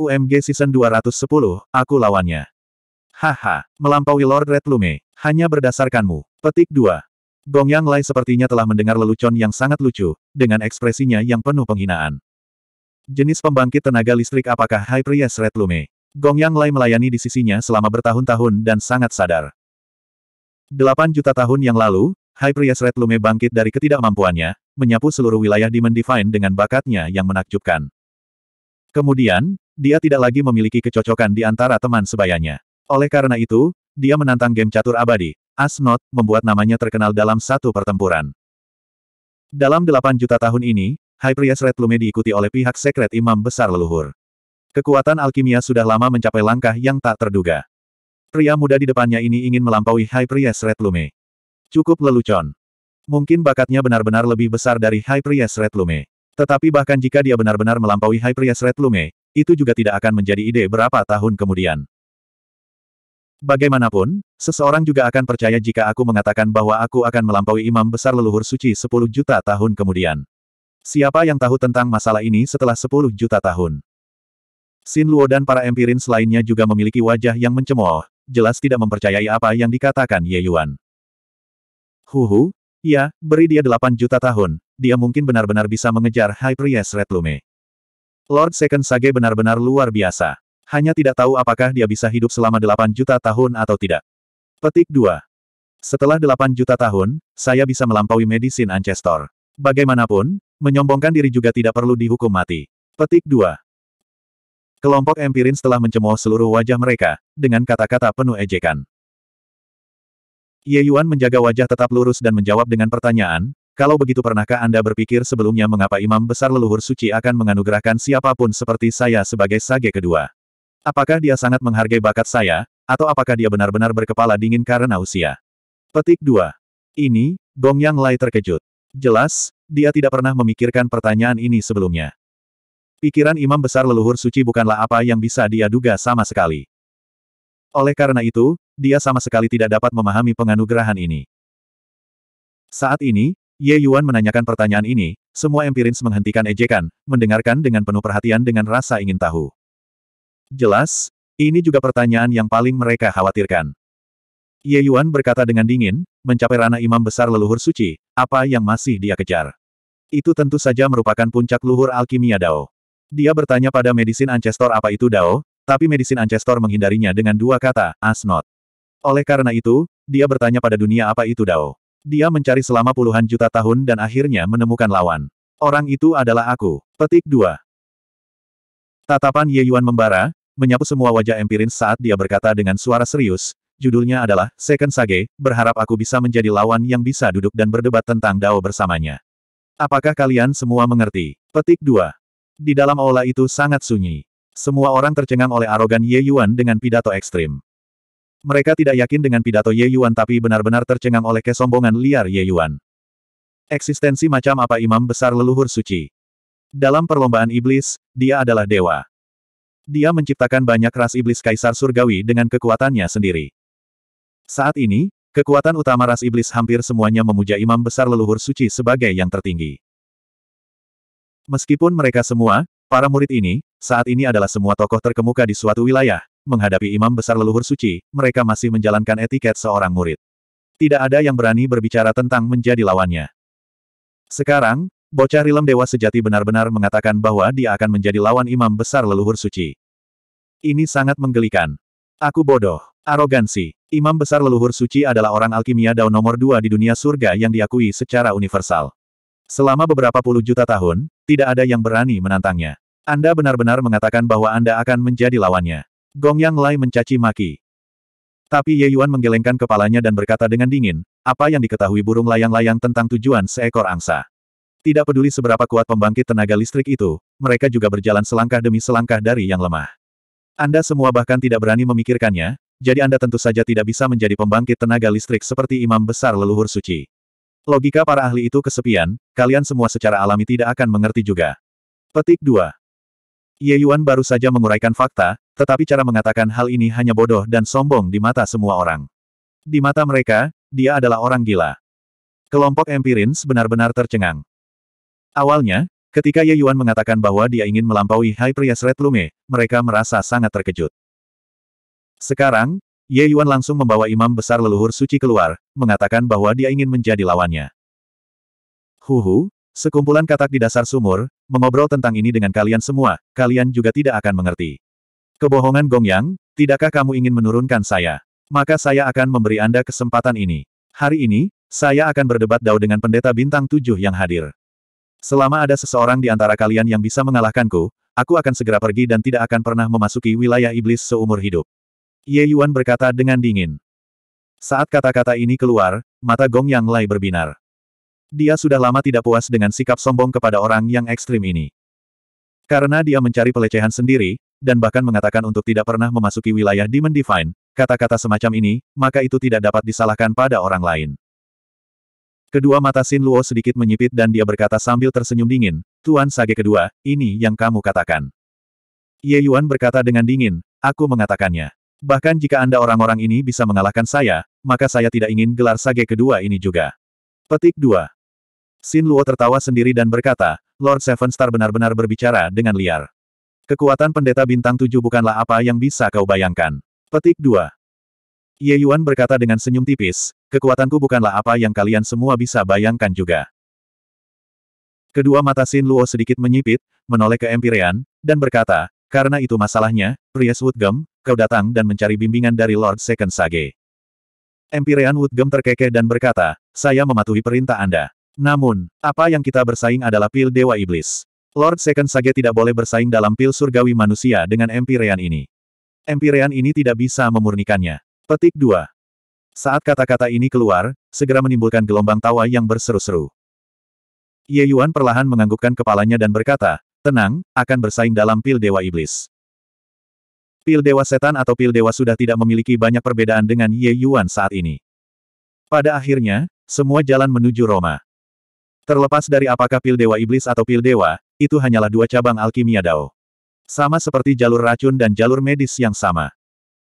UMG Season 210, aku lawannya. Haha, melampaui Lord Red Lume, hanya berdasarkanmu. Petik 2. Gong Yang Lai sepertinya telah mendengar lelucon yang sangat lucu, dengan ekspresinya yang penuh penghinaan. Jenis pembangkit tenaga listrik apakah High Priest Red Lume? Gong Yang Lai melayani di sisinya selama bertahun-tahun dan sangat sadar. 8 juta tahun yang lalu, High Priest Red Lume bangkit dari ketidakmampuannya, menyapu seluruh wilayah Demon Divine dengan bakatnya yang menakjubkan. Kemudian, dia tidak lagi memiliki kecocokan di antara teman sebayanya. Oleh karena itu, dia menantang game catur abadi, Asnot, membuat namanya terkenal dalam satu pertempuran. Dalam 8 juta tahun ini, High Priest Red Lume diikuti oleh pihak sekret imam besar leluhur. Kekuatan alkimia sudah lama mencapai langkah yang tak terduga. Pria muda di depannya ini ingin melampaui High Priest Red Lume. Cukup lelucon. Mungkin bakatnya benar-benar lebih besar dari High Priest Red Lume. Tetapi bahkan jika dia benar-benar melampaui Priest Red Lume, itu juga tidak akan menjadi ide berapa tahun kemudian. Bagaimanapun, seseorang juga akan percaya jika aku mengatakan bahwa aku akan melampaui imam besar leluhur suci 10 juta tahun kemudian. Siapa yang tahu tentang masalah ini setelah 10 juta tahun? Sin Luo dan para empirin lainnya juga memiliki wajah yang mencemooh, jelas tidak mempercayai apa yang dikatakan Ye Yuan. Huhu, ya, beri dia 8 juta tahun, dia mungkin benar-benar bisa mengejar High Priest Red Lume. Lord Second Sage benar-benar luar biasa. Hanya tidak tahu apakah dia bisa hidup selama 8 juta tahun atau tidak. Petik 2. Setelah 8 juta tahun, saya bisa melampaui medisin Ancestor. Bagaimanapun, menyombongkan diri juga tidak perlu dihukum mati. Petik 2. Kelompok Empirin setelah mencemooh seluruh wajah mereka, dengan kata-kata penuh ejekan. Ye Yuan menjaga wajah tetap lurus dan menjawab dengan pertanyaan, kalau begitu pernahkah Anda berpikir sebelumnya mengapa imam besar leluhur suci akan menganugerahkan siapapun seperti saya sebagai sage kedua? Apakah dia sangat menghargai bakat saya, atau apakah dia benar-benar berkepala dingin karena usia? Petik 2. Ini, Gong Yang Lai terkejut. Jelas, dia tidak pernah memikirkan pertanyaan ini sebelumnya. Pikiran imam besar leluhur suci bukanlah apa yang bisa dia duga sama sekali. Oleh karena itu, dia sama sekali tidak dapat memahami penganugerahan ini. Saat ini, Ye Yuan menanyakan pertanyaan ini, semua empirins menghentikan ejekan, mendengarkan dengan penuh perhatian dengan rasa ingin tahu. Jelas, ini juga pertanyaan yang paling mereka khawatirkan. Ye Yuan berkata dengan dingin, mencapai ranah imam besar leluhur suci, apa yang masih dia kejar. Itu tentu saja merupakan puncak luhur alkimia Dao. Dia bertanya pada medisin ancestor apa itu Dao, tapi medisin ancestor menghindarinya dengan dua kata, asnot. Oleh karena itu, dia bertanya pada dunia apa itu Dao. Dia mencari selama puluhan juta tahun dan akhirnya menemukan lawan. Orang itu adalah aku. Petik 2. Tatapan Ye Yuan membara, menyapu semua wajah Empirin saat dia berkata dengan suara serius, judulnya adalah Second Sage, berharap aku bisa menjadi lawan yang bisa duduk dan berdebat tentang Dao bersamanya. Apakah kalian semua mengerti? Petik 2. Di dalam aula itu sangat sunyi. Semua orang tercengang oleh arogan Ye Yuan dengan pidato ekstrim. Mereka tidak yakin dengan pidato Ye Yuan tapi benar-benar tercengang oleh kesombongan liar Ye Yuan. Eksistensi macam apa imam besar leluhur suci? Dalam perlombaan iblis, dia adalah dewa. Dia menciptakan banyak ras iblis kaisar surgawi dengan kekuatannya sendiri. Saat ini, kekuatan utama ras iblis hampir semuanya memuja imam besar leluhur suci sebagai yang tertinggi. Meskipun mereka semua, para murid ini, saat ini adalah semua tokoh terkemuka di suatu wilayah, menghadapi imam besar leluhur suci, mereka masih menjalankan etiket seorang murid. Tidak ada yang berani berbicara tentang menjadi lawannya. Sekarang, bocah rilem dewa sejati benar-benar mengatakan bahwa dia akan menjadi lawan imam besar leluhur suci. Ini sangat menggelikan. Aku bodoh. Arogansi. Imam besar leluhur suci adalah orang alkimia daun nomor dua di dunia surga yang diakui secara universal. Selama beberapa puluh juta tahun, tidak ada yang berani menantangnya. Anda benar-benar mengatakan bahwa Anda akan menjadi lawannya. Gong Yang Lai mencaci maki. Tapi Ye Yuan menggelengkan kepalanya dan berkata dengan dingin, apa yang diketahui burung layang-layang tentang tujuan seekor angsa. Tidak peduli seberapa kuat pembangkit tenaga listrik itu, mereka juga berjalan selangkah demi selangkah dari yang lemah. Anda semua bahkan tidak berani memikirkannya, jadi Anda tentu saja tidak bisa menjadi pembangkit tenaga listrik seperti imam besar leluhur suci. Logika para ahli itu kesepian, kalian semua secara alami tidak akan mengerti juga. Petik 2. Ye Yuan baru saja menguraikan fakta, tetapi cara mengatakan hal ini hanya bodoh dan sombong di mata semua orang. Di mata mereka, dia adalah orang gila. Kelompok Empirins benar-benar tercengang. Awalnya, ketika Ye Yuan mengatakan bahwa dia ingin melampaui High Priest Red Lume, mereka merasa sangat terkejut. Sekarang, Ye Yuan langsung membawa imam besar leluhur suci keluar, mengatakan bahwa dia ingin menjadi lawannya. Huhu, sekumpulan katak di dasar sumur, mengobrol tentang ini dengan kalian semua, kalian juga tidak akan mengerti. Kebohongan Gong Yang, tidakkah kamu ingin menurunkan saya? Maka saya akan memberi Anda kesempatan ini. Hari ini, saya akan berdebat dao dengan pendeta bintang tujuh yang hadir. Selama ada seseorang di antara kalian yang bisa mengalahkanku, aku akan segera pergi dan tidak akan pernah memasuki wilayah iblis seumur hidup. Ye Yuan berkata dengan dingin. Saat kata-kata ini keluar, mata Gong Yang Lai berbinar. Dia sudah lama tidak puas dengan sikap sombong kepada orang yang ekstrim ini. Karena dia mencari pelecehan sendiri, dan bahkan mengatakan untuk tidak pernah memasuki wilayah Demon Divine, kata-kata semacam ini, maka itu tidak dapat disalahkan pada orang lain. Kedua mata Sin Luo sedikit menyipit dan dia berkata sambil tersenyum dingin, Tuan Sage kedua, ini yang kamu katakan. Ye Yuan berkata dengan dingin, aku mengatakannya. Bahkan jika Anda orang-orang ini bisa mengalahkan saya, maka saya tidak ingin gelar Sage kedua ini juga. Petik 2. Sin Luo tertawa sendiri dan berkata, Lord Seven Star benar-benar berbicara dengan liar. Kekuatan pendeta bintang tujuh bukanlah apa yang bisa kau bayangkan. Petik 2. Ye Yuan berkata dengan senyum tipis, kekuatanku bukanlah apa yang kalian semua bisa bayangkan juga. Kedua mata Sin Luo sedikit menyipit, menoleh ke Empyrean, dan berkata, karena itu masalahnya, Priest Woodgum, kau datang dan mencari bimbingan dari Lord Second Sage. Empirean Woodgum terkekeh dan berkata, saya mematuhi perintah Anda. Namun, apa yang kita bersaing adalah pil Dewa Iblis. Lord Second Sage tidak boleh bersaing dalam pil surgawi manusia dengan Empyrean ini. Empyrean ini tidak bisa memurnikannya. Petik 2. Saat kata-kata ini keluar, segera menimbulkan gelombang tawa yang berseru-seru. Ye Yuan perlahan menganggukkan kepalanya dan berkata, Tenang, akan bersaing dalam pil Dewa Iblis. Pil Dewa Setan atau Pil Dewa sudah tidak memiliki banyak perbedaan dengan Ye Yuan saat ini. Pada akhirnya, semua jalan menuju Roma. Terlepas dari apakah pil dewa iblis atau pil dewa, itu hanyalah dua cabang alkimia Dao. Sama seperti jalur racun dan jalur medis yang sama.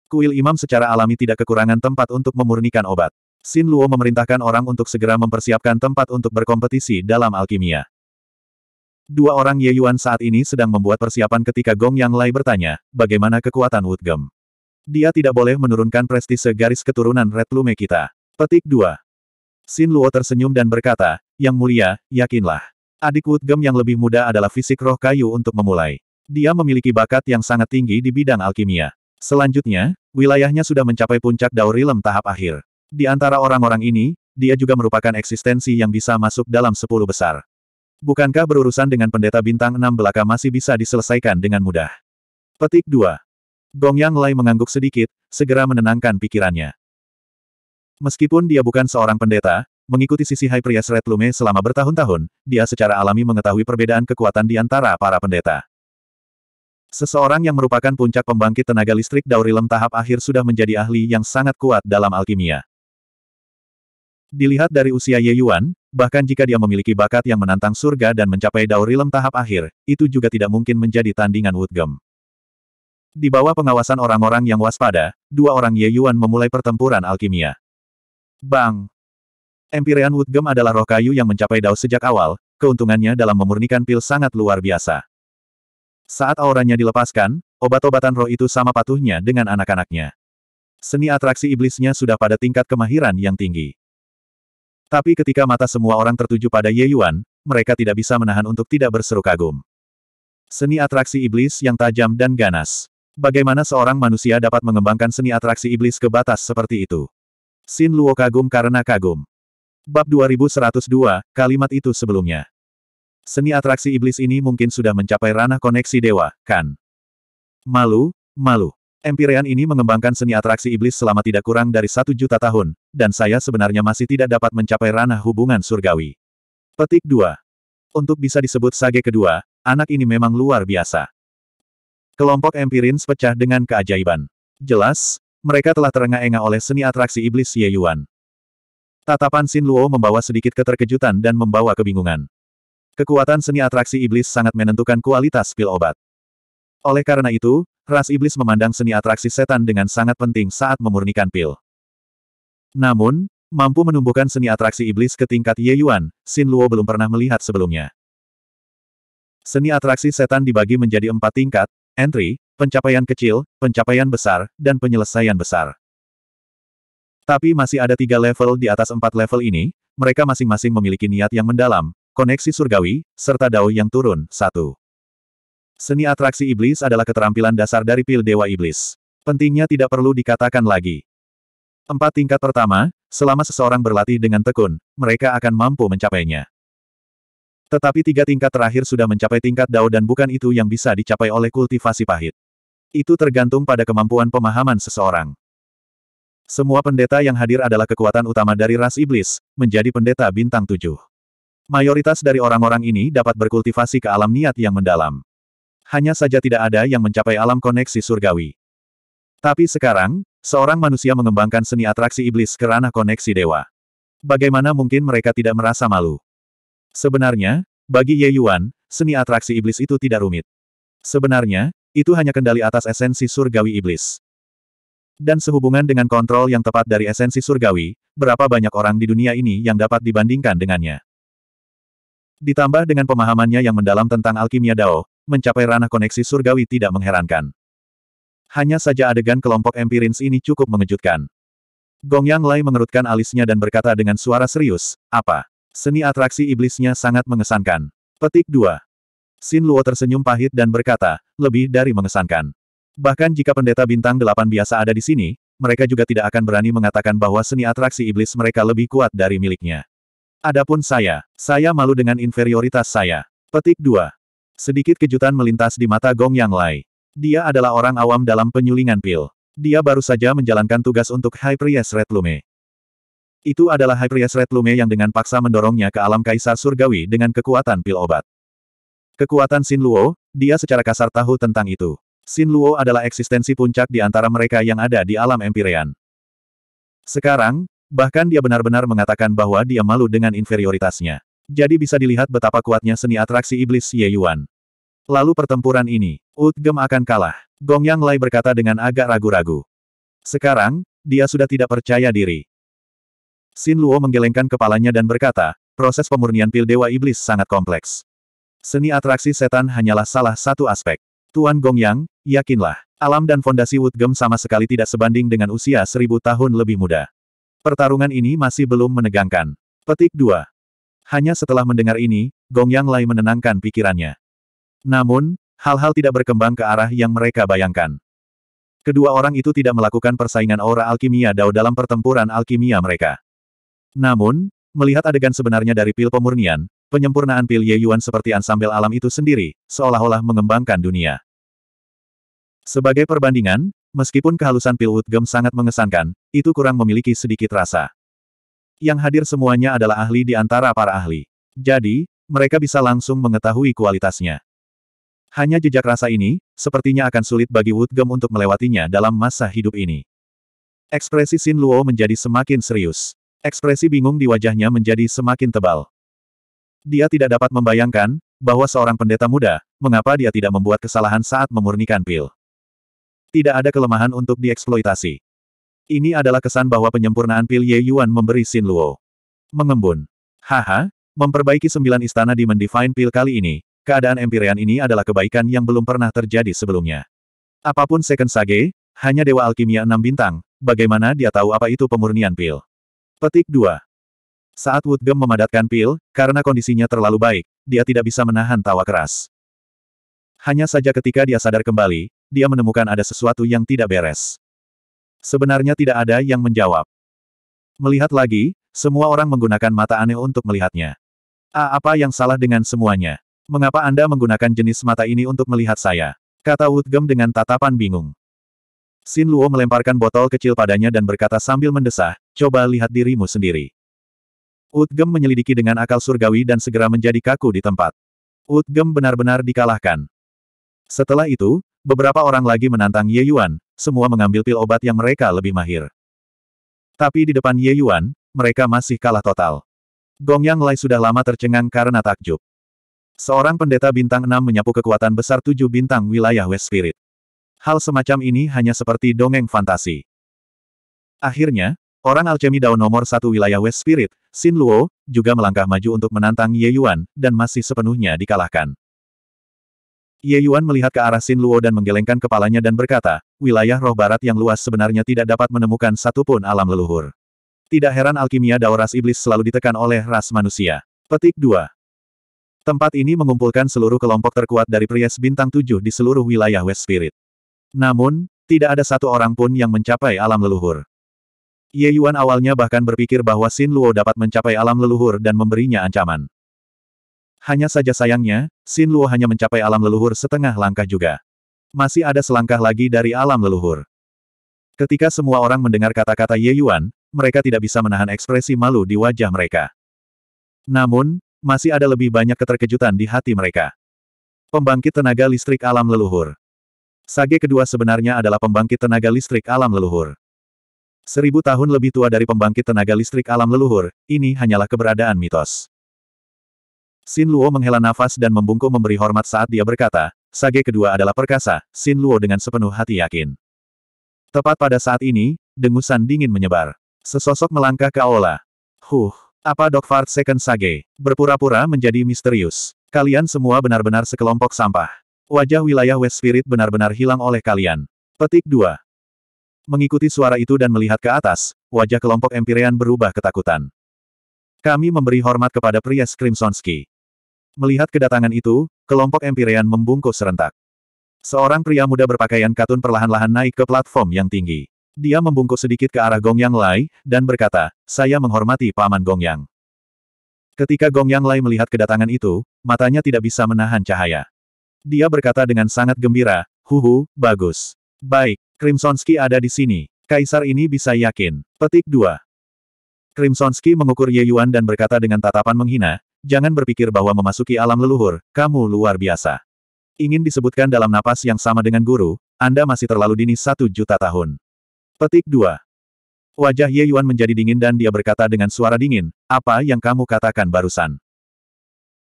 Kuil imam secara alami tidak kekurangan tempat untuk memurnikan obat. Xin Luo memerintahkan orang untuk segera mempersiapkan tempat untuk berkompetisi dalam alkimia. Dua orang Ye Yuan saat ini sedang membuat persiapan ketika Gong Yang Lai bertanya, bagaimana kekuatan Wood Gem? Dia tidak boleh menurunkan prestise garis keturunan Red Lume kita. Petik 2. Xin Luo tersenyum dan berkata, Yang mulia, yakinlah. Adik Gem yang lebih muda adalah fisik roh kayu untuk memulai. Dia memiliki bakat yang sangat tinggi di bidang alkimia. Selanjutnya, wilayahnya sudah mencapai puncak Daurilem tahap akhir. Di antara orang-orang ini, dia juga merupakan eksistensi yang bisa masuk dalam sepuluh besar. Bukankah berurusan dengan pendeta bintang enam belaka masih bisa diselesaikan dengan mudah? Petik 2. Gong Yang Lai mengangguk sedikit, segera menenangkan pikirannya. Meskipun dia bukan seorang pendeta, Mengikuti sisi Hai Priest Red Lume selama bertahun-tahun, dia secara alami mengetahui perbedaan kekuatan di antara para pendeta. Seseorang yang merupakan puncak pembangkit tenaga listrik Daurilem tahap akhir sudah menjadi ahli yang sangat kuat dalam alkimia. Dilihat dari usia Ye Yuan, bahkan jika dia memiliki bakat yang menantang surga dan mencapai Daurilem tahap akhir, itu juga tidak mungkin menjadi tandingan Woodgem. Di bawah pengawasan orang-orang yang waspada, dua orang Ye Yuan memulai pertempuran alkimia. Bang! Empyrean Wood Gem adalah roh kayu yang mencapai dao sejak awal, keuntungannya dalam memurnikan pil sangat luar biasa. Saat auranya dilepaskan, obat-obatan roh itu sama patuhnya dengan anak-anaknya. Seni atraksi iblisnya sudah pada tingkat kemahiran yang tinggi. Tapi ketika mata semua orang tertuju pada Ye Yuan, mereka tidak bisa menahan untuk tidak berseru kagum. Seni atraksi iblis yang tajam dan ganas. Bagaimana seorang manusia dapat mengembangkan seni atraksi iblis ke batas seperti itu? Sin Luo kagum karena kagum. Bab 2102, kalimat itu sebelumnya. Seni atraksi iblis ini mungkin sudah mencapai ranah koneksi dewa, kan? Malu, malu. Empirean ini mengembangkan seni atraksi iblis selama tidak kurang dari satu juta tahun, dan saya sebenarnya masih tidak dapat mencapai ranah hubungan surgawi. Petik 2. Untuk bisa disebut sage kedua, anak ini memang luar biasa. Kelompok Empirin pecah dengan keajaiban. Jelas, mereka telah terengah-engah oleh seni atraksi iblis Ye Yuan. Tatapan Sin Luo membawa sedikit keterkejutan dan membawa kebingungan. Kekuatan seni atraksi iblis sangat menentukan kualitas pil obat. Oleh karena itu, ras iblis memandang seni atraksi setan dengan sangat penting saat memurnikan pil. Namun, mampu menumbuhkan seni atraksi iblis ke tingkat Ye Yuan, Sin Luo belum pernah melihat sebelumnya. Seni atraksi setan dibagi menjadi empat tingkat, entry, pencapaian kecil, pencapaian besar, dan penyelesaian besar. Tapi masih ada tiga level di atas empat level ini, mereka masing-masing memiliki niat yang mendalam, koneksi surgawi, serta dao yang turun, satu. Seni atraksi iblis adalah keterampilan dasar dari pil dewa iblis. Pentingnya tidak perlu dikatakan lagi. Empat tingkat pertama, selama seseorang berlatih dengan tekun, mereka akan mampu mencapainya. Tetapi tiga tingkat terakhir sudah mencapai tingkat dao dan bukan itu yang bisa dicapai oleh kultivasi pahit. Itu tergantung pada kemampuan pemahaman seseorang. Semua pendeta yang hadir adalah kekuatan utama dari ras iblis, menjadi pendeta bintang tujuh. Mayoritas dari orang-orang ini dapat berkultivasi ke alam niat yang mendalam. Hanya saja tidak ada yang mencapai alam koneksi surgawi. Tapi sekarang, seorang manusia mengembangkan seni atraksi iblis ke ranah koneksi dewa. Bagaimana mungkin mereka tidak merasa malu? Sebenarnya, bagi Ye Yuan, seni atraksi iblis itu tidak rumit. Sebenarnya, itu hanya kendali atas esensi surgawi iblis dan sehubungan dengan kontrol yang tepat dari esensi surgawi, berapa banyak orang di dunia ini yang dapat dibandingkan dengannya. Ditambah dengan pemahamannya yang mendalam tentang alkimia Dao, mencapai ranah koneksi surgawi tidak mengherankan. Hanya saja adegan kelompok empirins ini cukup mengejutkan. Gong Yang Lai mengerutkan alisnya dan berkata dengan suara serius, apa? Seni atraksi iblisnya sangat mengesankan. Petik 2. Xin Luo tersenyum pahit dan berkata, lebih dari mengesankan. Bahkan jika pendeta bintang delapan biasa ada di sini, mereka juga tidak akan berani mengatakan bahwa seni atraksi iblis mereka lebih kuat dari miliknya. Adapun saya, saya malu dengan inferioritas saya. Petik 2. Sedikit kejutan melintas di mata Gong Yang Lai. Dia adalah orang awam dalam penyulingan pil. Dia baru saja menjalankan tugas untuk High Priest Red Lume. Itu adalah High Priest Red Lume yang dengan paksa mendorongnya ke alam kaisar surgawi dengan kekuatan pil obat. Kekuatan Sin Luo, dia secara kasar tahu tentang itu. Xin Luo adalah eksistensi puncak di antara mereka yang ada di alam Empyrean. Sekarang, bahkan dia benar-benar mengatakan bahwa dia malu dengan inferioritasnya. Jadi bisa dilihat betapa kuatnya seni atraksi iblis Ye Yuan. Lalu pertempuran ini, Utgem akan kalah. Gong Yang Lai berkata dengan agak ragu-ragu. Sekarang, dia sudah tidak percaya diri. Xin Luo menggelengkan kepalanya dan berkata, proses pemurnian pil Dewa Iblis sangat kompleks. Seni atraksi setan hanyalah salah satu aspek. Tuan Gong Yang, Yakinlah, alam dan fondasi Woodgem sama sekali tidak sebanding dengan usia seribu tahun lebih muda. Pertarungan ini masih belum menegangkan. Petik 2. Hanya setelah mendengar ini, Gong Yang Lai menenangkan pikirannya. Namun, hal-hal tidak berkembang ke arah yang mereka bayangkan. Kedua orang itu tidak melakukan persaingan aura alkimia Dao dalam pertempuran alkimia mereka. Namun, melihat adegan sebenarnya dari pil pemurnian, penyempurnaan pil Ye Yuan seperti ansambel alam itu sendiri, seolah-olah mengembangkan dunia. Sebagai perbandingan, meskipun kehalusan pil Utgem sangat mengesankan, itu kurang memiliki sedikit rasa. Yang hadir semuanya adalah ahli di antara para ahli. Jadi, mereka bisa langsung mengetahui kualitasnya. Hanya jejak rasa ini, sepertinya akan sulit bagi Woodgum untuk melewatinya dalam masa hidup ini. Ekspresi Sin Luo menjadi semakin serius. Ekspresi bingung di wajahnya menjadi semakin tebal. Dia tidak dapat membayangkan, bahwa seorang pendeta muda, mengapa dia tidak membuat kesalahan saat memurnikan pil. Tidak ada kelemahan untuk dieksploitasi. Ini adalah kesan bahwa penyempurnaan pil Ye Yuan memberi Xin Luo. Mengembun. Haha, memperbaiki sembilan istana di Mendefine Pil kali ini, keadaan Empyrean ini adalah kebaikan yang belum pernah terjadi sebelumnya. Apapun Second Sage, hanya Dewa Alkimia enam bintang, bagaimana dia tahu apa itu pemurnian pil? Petik 2. Saat Woodgem memadatkan pil, karena kondisinya terlalu baik, dia tidak bisa menahan tawa keras. Hanya saja ketika dia sadar kembali, dia menemukan ada sesuatu yang tidak beres. Sebenarnya tidak ada yang menjawab. Melihat lagi, semua orang menggunakan mata aneh untuk melihatnya. A, ah, apa yang salah dengan semuanya? Mengapa Anda menggunakan jenis mata ini untuk melihat saya? Kata Woodgem dengan tatapan bingung. Sin Luo melemparkan botol kecil padanya dan berkata sambil mendesah, coba lihat dirimu sendiri. Utgem menyelidiki dengan akal surgawi dan segera menjadi kaku di tempat. Utgem benar-benar dikalahkan. Setelah itu, Beberapa orang lagi menantang Ye Yuan, semua mengambil pil obat yang mereka lebih mahir. Tapi di depan Ye Yuan, mereka masih kalah total. Gong Yang Lai sudah lama tercengang karena takjub. Seorang pendeta bintang enam menyapu kekuatan besar tujuh bintang wilayah West Spirit. Hal semacam ini hanya seperti dongeng fantasi. Akhirnya, orang alchemy daun nomor satu wilayah West Spirit, Xin Luo, juga melangkah maju untuk menantang Ye Yuan, dan masih sepenuhnya dikalahkan. Ye Yuan melihat ke arah Sin Luo dan menggelengkan kepalanya dan berkata, wilayah roh barat yang luas sebenarnya tidak dapat menemukan satupun alam leluhur. Tidak heran alkimia dao ras iblis selalu ditekan oleh ras manusia. Petik 2. Tempat ini mengumpulkan seluruh kelompok terkuat dari Pries Bintang tujuh di seluruh wilayah West Spirit. Namun, tidak ada satu orang pun yang mencapai alam leluhur. Ye Yuan awalnya bahkan berpikir bahwa Sin Luo dapat mencapai alam leluhur dan memberinya ancaman. Hanya saja sayangnya, Xin Luo hanya mencapai alam leluhur setengah langkah juga. Masih ada selangkah lagi dari alam leluhur. Ketika semua orang mendengar kata-kata Ye Yuan, mereka tidak bisa menahan ekspresi malu di wajah mereka. Namun, masih ada lebih banyak keterkejutan di hati mereka. Pembangkit tenaga listrik alam leluhur. Sage kedua sebenarnya adalah pembangkit tenaga listrik alam leluhur. Seribu tahun lebih tua dari pembangkit tenaga listrik alam leluhur, ini hanyalah keberadaan mitos. Sin Luo menghela nafas dan membungkuk memberi hormat saat dia berkata, Sage kedua adalah perkasa, Sin Luo dengan sepenuh hati yakin. Tepat pada saat ini, dengusan dingin menyebar. Sesosok melangkah ke aula. Huh, apa Dok Fart Second Sage? Berpura-pura menjadi misterius. Kalian semua benar-benar sekelompok sampah. Wajah wilayah West Spirit benar-benar hilang oleh kalian. Petik 2. Mengikuti suara itu dan melihat ke atas, wajah kelompok Empyrean berubah ketakutan. Kami memberi hormat kepada pria Skrimsonski. Melihat kedatangan itu, kelompok Empyrean membungkus serentak. Seorang pria muda berpakaian katun perlahan-lahan naik ke platform yang tinggi. Dia membungkus sedikit ke arah Gong Yang Lai, dan berkata, saya menghormati Paman Gong Yang. Ketika Gong Yang Lai melihat kedatangan itu, matanya tidak bisa menahan cahaya. Dia berkata dengan sangat gembira, huhu, bagus. Baik, Krimsonski ada di sini. Kaisar ini bisa yakin. Petik 2. Krimsonski mengukur Ye Yuan dan berkata dengan tatapan menghina, Jangan berpikir bahwa memasuki alam leluhur, kamu luar biasa. Ingin disebutkan dalam napas yang sama dengan guru, Anda masih terlalu dini satu juta tahun. Petik 2. Wajah Ye Yuan menjadi dingin dan dia berkata dengan suara dingin, apa yang kamu katakan barusan?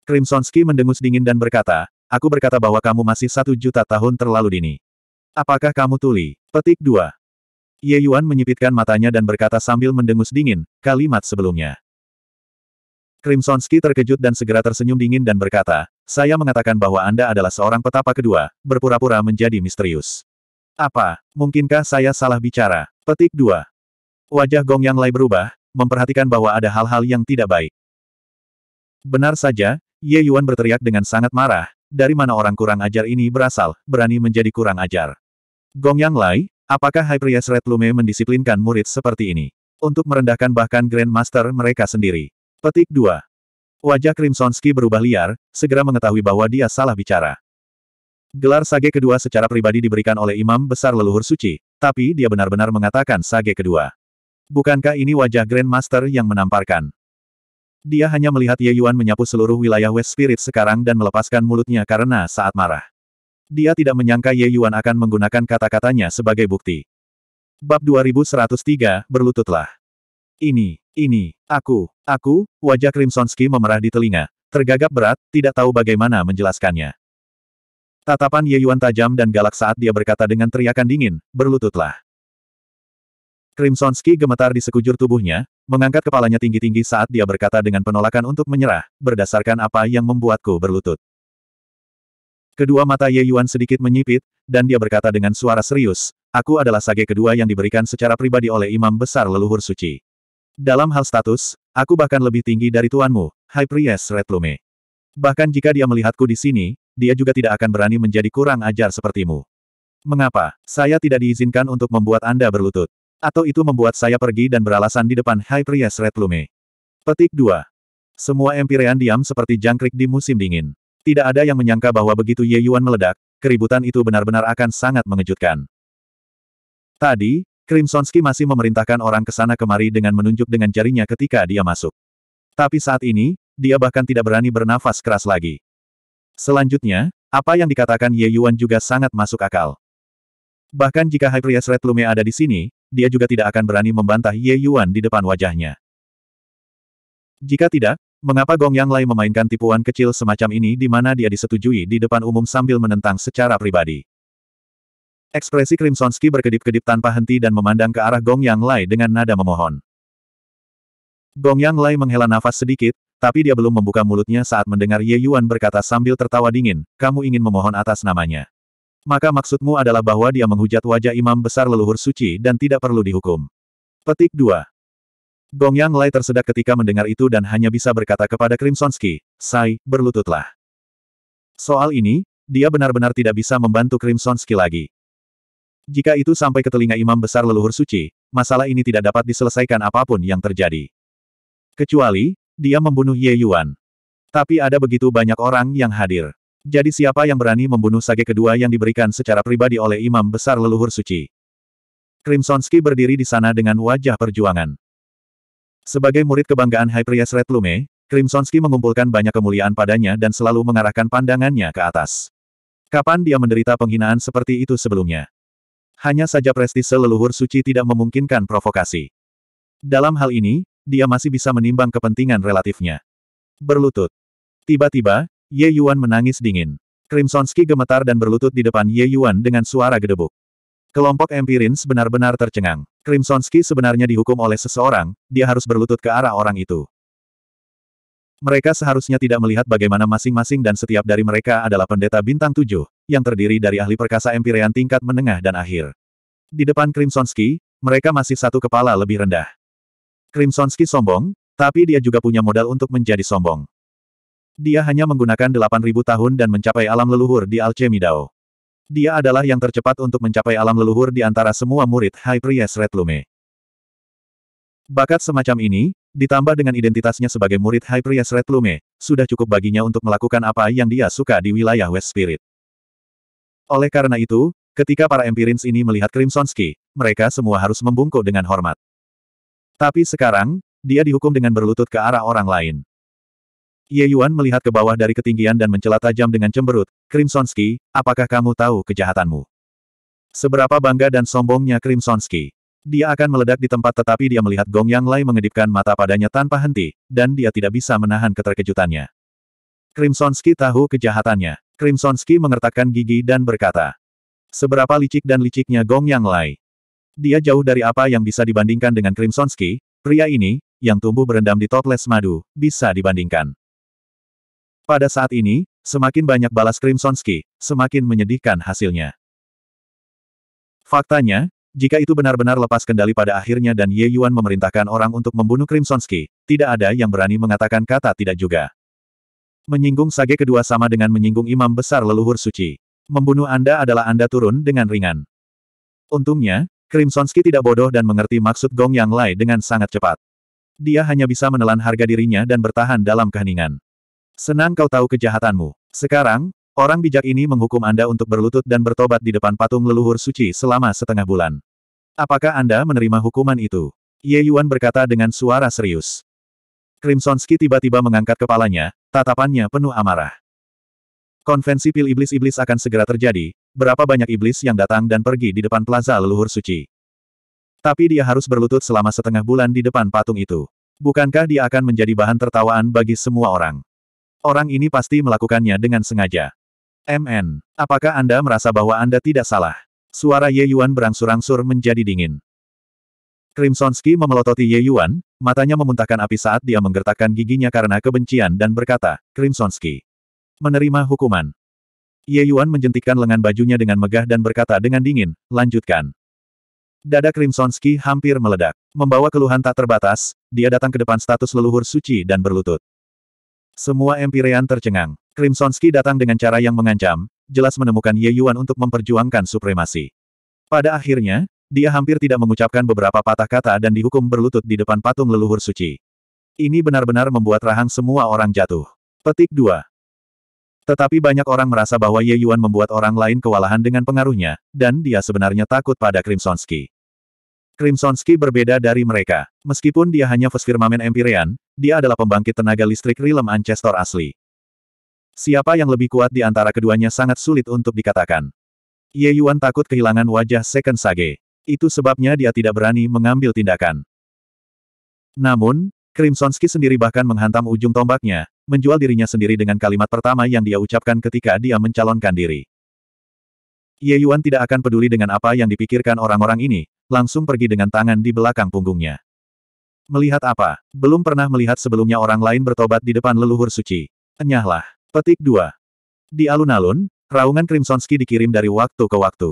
Krimsonski mendengus dingin dan berkata, aku berkata bahwa kamu masih satu juta tahun terlalu dini. Apakah kamu tuli? Petik 2. Ye Yuan menyipitkan matanya dan berkata sambil mendengus dingin, kalimat sebelumnya. Crimsonski terkejut dan segera tersenyum dingin dan berkata, saya mengatakan bahwa Anda adalah seorang petapa kedua, berpura-pura menjadi misterius. Apa, mungkinkah saya salah bicara? Petik 2. Wajah Gong Yang Lai berubah, memperhatikan bahwa ada hal-hal yang tidak baik. Benar saja, Ye Yuan berteriak dengan sangat marah, dari mana orang kurang ajar ini berasal, berani menjadi kurang ajar. Gong Yang Lai, apakah Hyperius Red Lume mendisiplinkan murid seperti ini? Untuk merendahkan bahkan Grandmaster mereka sendiri. Petik 2. Wajah Krimsonski berubah liar, segera mengetahui bahwa dia salah bicara. Gelar Sage kedua secara pribadi diberikan oleh Imam Besar Leluhur Suci, tapi dia benar-benar mengatakan Sage kedua. Bukankah ini wajah Grandmaster yang menamparkan? Dia hanya melihat Ye Yuan menyapu seluruh wilayah West Spirit sekarang dan melepaskan mulutnya karena saat marah. Dia tidak menyangka Ye Yuan akan menggunakan kata-katanya sebagai bukti. Bab 2103, berlututlah. Ini. Ini, aku, aku, wajah Krimsonski memerah di telinga, tergagap berat, tidak tahu bagaimana menjelaskannya. Tatapan Ye Yuan tajam dan galak saat dia berkata dengan teriakan dingin, berlututlah. Krimsonski gemetar di sekujur tubuhnya, mengangkat kepalanya tinggi-tinggi saat dia berkata dengan penolakan untuk menyerah, berdasarkan apa yang membuatku berlutut. Kedua mata Ye Yuan sedikit menyipit, dan dia berkata dengan suara serius, Aku adalah sage kedua yang diberikan secara pribadi oleh Imam Besar Leluhur Suci. Dalam hal status, aku bahkan lebih tinggi dari tuanmu, High Priest Red Plume. Bahkan jika dia melihatku di sini, dia juga tidak akan berani menjadi kurang ajar sepertimu. Mengapa? Saya tidak diizinkan untuk membuat Anda berlutut. Atau itu membuat saya pergi dan beralasan di depan High Priest Red Plume. Petik 2. Semua Empirean diam seperti jangkrik di musim dingin. Tidak ada yang menyangka bahwa begitu Ye Yuan meledak, keributan itu benar-benar akan sangat mengejutkan. Tadi, Krimsonski masih memerintahkan orang ke sana kemari dengan menunjuk dengan jarinya ketika dia masuk. Tapi saat ini, dia bahkan tidak berani bernafas keras lagi. Selanjutnya, apa yang dikatakan Ye Yuan juga sangat masuk akal. Bahkan jika Hyperius Red Lume ada di sini, dia juga tidak akan berani membantah Ye Yuan di depan wajahnya. Jika tidak, mengapa Gong Yang Lai memainkan tipuan kecil semacam ini di mana dia disetujui di depan umum sambil menentang secara pribadi? Ekspresi Crimsonski berkedip-kedip tanpa henti dan memandang ke arah Gong Yang Lai dengan nada memohon. Gong Yang Lai menghela nafas sedikit, tapi dia belum membuka mulutnya saat mendengar Ye Yuan berkata sambil tertawa dingin, kamu ingin memohon atas namanya. Maka maksudmu adalah bahwa dia menghujat wajah imam besar leluhur suci dan tidak perlu dihukum. Petik 2. Gong Yang Lai tersedak ketika mendengar itu dan hanya bisa berkata kepada Crimsonski, Sai, berlututlah. Soal ini, dia benar-benar tidak bisa membantu Crimsonski lagi. Jika itu sampai ke telinga imam besar leluhur suci, masalah ini tidak dapat diselesaikan apapun yang terjadi. Kecuali, dia membunuh Ye Yuan. Tapi ada begitu banyak orang yang hadir. Jadi siapa yang berani membunuh sage kedua yang diberikan secara pribadi oleh imam besar leluhur suci? Crimsonski berdiri di sana dengan wajah perjuangan. Sebagai murid kebanggaan High Priest Red Lume, Crimsonski mengumpulkan banyak kemuliaan padanya dan selalu mengarahkan pandangannya ke atas. Kapan dia menderita penghinaan seperti itu sebelumnya? Hanya saja prestise leluhur suci tidak memungkinkan provokasi. Dalam hal ini, dia masih bisa menimbang kepentingan relatifnya. Berlutut. Tiba-tiba, Ye Yuan menangis dingin. Krimsonski gemetar dan berlutut di depan Ye Yuan dengan suara gedebuk. Kelompok Empirins benar-benar tercengang. Krimsonski sebenarnya dihukum oleh seseorang, dia harus berlutut ke arah orang itu. Mereka seharusnya tidak melihat bagaimana masing-masing dan setiap dari mereka adalah pendeta bintang tujuh, yang terdiri dari ahli perkasa Empyrean tingkat menengah dan akhir. Di depan Krimsonski, mereka masih satu kepala lebih rendah. Krimsonski sombong, tapi dia juga punya modal untuk menjadi sombong. Dia hanya menggunakan 8.000 tahun dan mencapai alam leluhur di Alchemidao. Dia adalah yang tercepat untuk mencapai alam leluhur di antara semua murid High Priest Red Lume. Bakat semacam ini, Ditambah dengan identitasnya sebagai murid High Priest Red Plume, sudah cukup baginya untuk melakukan apa yang dia suka di wilayah West Spirit. Oleh karena itu, ketika para Empirins ini melihat Crimson Ski, mereka semua harus membungkuk dengan hormat. Tapi sekarang, dia dihukum dengan berlutut ke arah orang lain. Ye Yuan melihat ke bawah dari ketinggian dan mencela tajam dengan cemberut, Crimson Ski, apakah kamu tahu kejahatanmu? Seberapa bangga dan sombongnya Crimson Ski? Dia akan meledak di tempat tetapi dia melihat Gong Yang Lai mengedipkan mata padanya tanpa henti, dan dia tidak bisa menahan keterkejutannya. Crimsonski tahu kejahatannya. Crimsonski mengertakkan gigi dan berkata, Seberapa licik dan liciknya Gong Yang Lai. Dia jauh dari apa yang bisa dibandingkan dengan Crimsonski, pria ini, yang tumbuh berendam di toples madu, bisa dibandingkan. Pada saat ini, semakin banyak balas Crimsonski, semakin menyedihkan hasilnya. Faktanya, jika itu benar-benar lepas kendali pada akhirnya dan Ye Yuan memerintahkan orang untuk membunuh Krimsonski, tidak ada yang berani mengatakan kata tidak juga. Menyinggung sage kedua sama dengan menyinggung imam besar leluhur suci. Membunuh Anda adalah Anda turun dengan ringan. Untungnya, Krimsonski tidak bodoh dan mengerti maksud Gong Yang Lai dengan sangat cepat. Dia hanya bisa menelan harga dirinya dan bertahan dalam keheningan. Senang kau tahu kejahatanmu. Sekarang, orang bijak ini menghukum Anda untuk berlutut dan bertobat di depan patung leluhur suci selama setengah bulan. Apakah Anda menerima hukuman itu? Ye Yuan berkata dengan suara serius. Crimsonski tiba-tiba mengangkat kepalanya, tatapannya penuh amarah. Konvensi pil iblis-iblis akan segera terjadi, berapa banyak iblis yang datang dan pergi di depan plaza leluhur suci. Tapi dia harus berlutut selama setengah bulan di depan patung itu. Bukankah dia akan menjadi bahan tertawaan bagi semua orang? Orang ini pasti melakukannya dengan sengaja. MN, apakah Anda merasa bahwa Anda tidak salah? Suara Ye Yuan berangsur-angsur menjadi dingin. Crimsonski memelototi Ye Yuan, matanya memuntahkan api saat dia menggertakkan giginya karena kebencian dan berkata, Crimsonski. Menerima hukuman. Ye Yuan menjentikkan lengan bajunya dengan megah dan berkata dengan dingin, lanjutkan. Dada Crimsonski hampir meledak. Membawa keluhan tak terbatas, dia datang ke depan status leluhur suci dan berlutut. Semua Empirean tercengang. Crimsonski datang dengan cara yang mengancam, jelas menemukan Ye Yuan untuk memperjuangkan supremasi. Pada akhirnya, dia hampir tidak mengucapkan beberapa patah kata dan dihukum berlutut di depan patung leluhur suci. Ini benar-benar membuat rahang semua orang jatuh. Petik 2. Tetapi banyak orang merasa bahwa Ye Yuan membuat orang lain kewalahan dengan pengaruhnya, dan dia sebenarnya takut pada Krimsonski. Krimsonski berbeda dari mereka. Meskipun dia hanya Vesfirmamen Empyrean, dia adalah pembangkit tenaga listrik rilem Ancestor asli. Siapa yang lebih kuat di antara keduanya sangat sulit untuk dikatakan. Ye Yuan takut kehilangan wajah Second Sage. Itu sebabnya dia tidak berani mengambil tindakan. Namun, Ski sendiri bahkan menghantam ujung tombaknya, menjual dirinya sendiri dengan kalimat pertama yang dia ucapkan ketika dia mencalonkan diri. Ye Yuan tidak akan peduli dengan apa yang dipikirkan orang-orang ini, langsung pergi dengan tangan di belakang punggungnya. Melihat apa? Belum pernah melihat sebelumnya orang lain bertobat di depan leluhur suci. Enyahlah. Petik 2. Di alun-alun, raungan Crimsonski dikirim dari waktu ke waktu.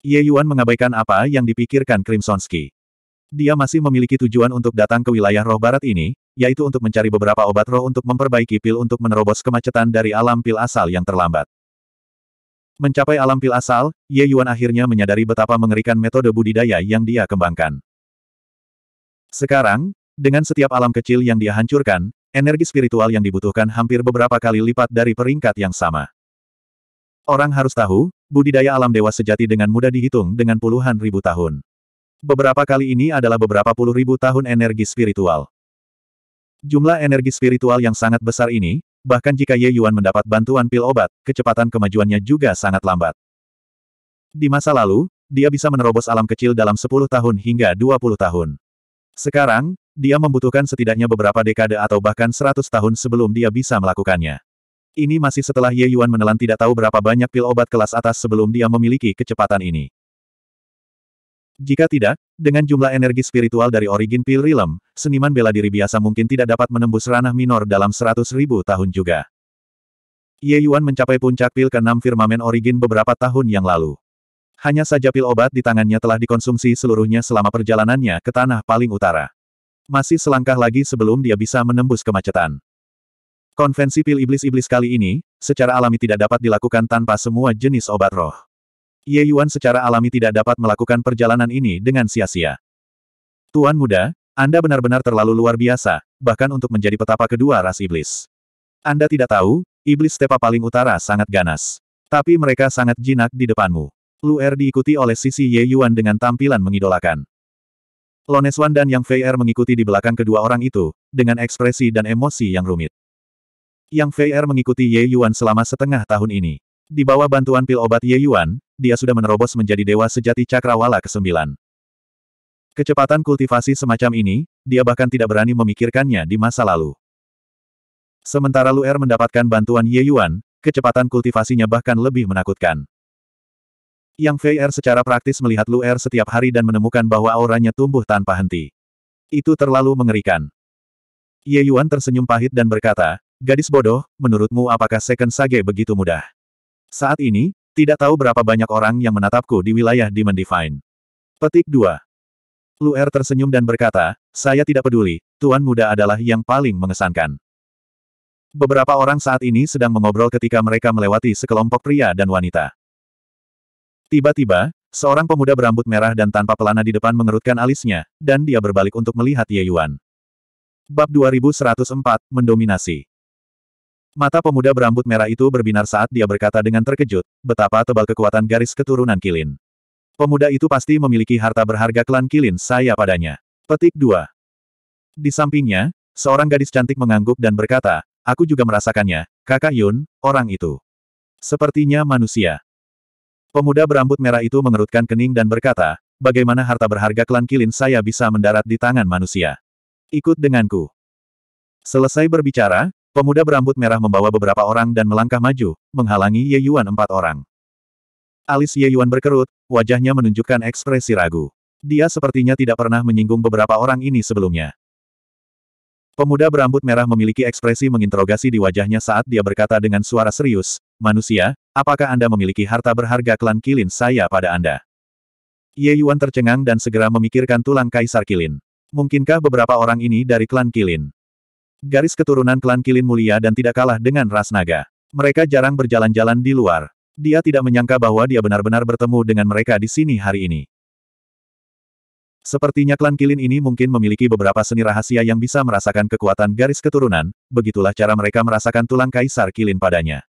Ye Yuan mengabaikan apa yang dipikirkan Crimsonski. Dia masih memiliki tujuan untuk datang ke wilayah roh barat ini, yaitu untuk mencari beberapa obat roh untuk memperbaiki pil untuk menerobos kemacetan dari alam pil asal yang terlambat. Mencapai alam pil asal, Ye Yuan akhirnya menyadari betapa mengerikan metode budidaya yang dia kembangkan. Sekarang, dengan setiap alam kecil yang dia hancurkan, Energi spiritual yang dibutuhkan hampir beberapa kali lipat dari peringkat yang sama. Orang harus tahu, budidaya alam dewa sejati dengan mudah dihitung dengan puluhan ribu tahun. Beberapa kali ini adalah beberapa puluh ribu tahun energi spiritual. Jumlah energi spiritual yang sangat besar ini, bahkan jika Ye Yuan mendapat bantuan pil obat, kecepatan kemajuannya juga sangat lambat. Di masa lalu, dia bisa menerobos alam kecil dalam 10 tahun hingga 20 tahun. Sekarang, dia membutuhkan setidaknya beberapa dekade atau bahkan seratus tahun sebelum dia bisa melakukannya. Ini masih setelah Ye Yuan menelan tidak tahu berapa banyak pil obat kelas atas sebelum dia memiliki kecepatan ini. Jika tidak, dengan jumlah energi spiritual dari origin pil rilem, seniman bela diri biasa mungkin tidak dapat menembus ranah minor dalam seratus ribu tahun juga. Ye Yuan mencapai puncak pil ke-6 firmamen origin beberapa tahun yang lalu. Hanya saja pil obat di tangannya telah dikonsumsi seluruhnya selama perjalanannya ke tanah paling utara. Masih selangkah lagi sebelum dia bisa menembus kemacetan. Konvensi pil iblis-iblis kali ini, secara alami tidak dapat dilakukan tanpa semua jenis obat roh. Ye Yuan secara alami tidak dapat melakukan perjalanan ini dengan sia-sia. Tuan muda, Anda benar-benar terlalu luar biasa, bahkan untuk menjadi petapa kedua ras iblis. Anda tidak tahu, iblis tepa paling utara sangat ganas. Tapi mereka sangat jinak di depanmu. Lu Er diikuti oleh sisi Ye Yuan dengan tampilan mengidolakan. Loneswan dan Yang VR er mengikuti di belakang kedua orang itu, dengan ekspresi dan emosi yang rumit. Yang VR er mengikuti Ye Yuan selama setengah tahun ini. Di bawah bantuan pil obat Ye Yuan, dia sudah menerobos menjadi dewa sejati cakrawala ke-9. Kecepatan kultivasi semacam ini, dia bahkan tidak berani memikirkannya di masa lalu. Sementara Luer mendapatkan bantuan Ye Yuan, kecepatan kultivasinya bahkan lebih menakutkan. Yang VR er secara praktis melihat Lu Er setiap hari dan menemukan bahwa auranya tumbuh tanpa henti. Itu terlalu mengerikan. Ye Yuan tersenyum pahit dan berkata, Gadis bodoh, menurutmu apakah Second Sage begitu mudah? Saat ini, tidak tahu berapa banyak orang yang menatapku di wilayah Demon Divine. Petik 2. Lu Er tersenyum dan berkata, saya tidak peduli, Tuan Muda adalah yang paling mengesankan. Beberapa orang saat ini sedang mengobrol ketika mereka melewati sekelompok pria dan wanita. Tiba-tiba, seorang pemuda berambut merah dan tanpa pelana di depan mengerutkan alisnya, dan dia berbalik untuk melihat Ye Yuan. Bab 2104, Mendominasi Mata pemuda berambut merah itu berbinar saat dia berkata dengan terkejut, betapa tebal kekuatan garis keturunan Kilin. Pemuda itu pasti memiliki harta berharga klan Kilin saya padanya. Petik 2. Di sampingnya, seorang gadis cantik mengangguk dan berkata, aku juga merasakannya, kakak Yun, orang itu. Sepertinya manusia. Pemuda berambut merah itu mengerutkan kening dan berkata, bagaimana harta berharga klan Kilin saya bisa mendarat di tangan manusia. Ikut denganku. Selesai berbicara, pemuda berambut merah membawa beberapa orang dan melangkah maju, menghalangi Ye Yuan empat orang. Alis Ye Yuan berkerut, wajahnya menunjukkan ekspresi ragu. Dia sepertinya tidak pernah menyinggung beberapa orang ini sebelumnya. Pemuda berambut merah memiliki ekspresi menginterogasi di wajahnya saat dia berkata dengan suara serius, Manusia, Apakah Anda memiliki harta berharga klan Kilin saya pada Anda? Ye Yuan tercengang dan segera memikirkan tulang kaisar Kilin. Mungkinkah beberapa orang ini dari klan Kilin? Garis keturunan klan Kilin mulia dan tidak kalah dengan ras naga. Mereka jarang berjalan-jalan di luar. Dia tidak menyangka bahwa dia benar-benar bertemu dengan mereka di sini hari ini. Sepertinya klan Kilin ini mungkin memiliki beberapa seni rahasia yang bisa merasakan kekuatan garis keturunan, begitulah cara mereka merasakan tulang kaisar Kilin padanya.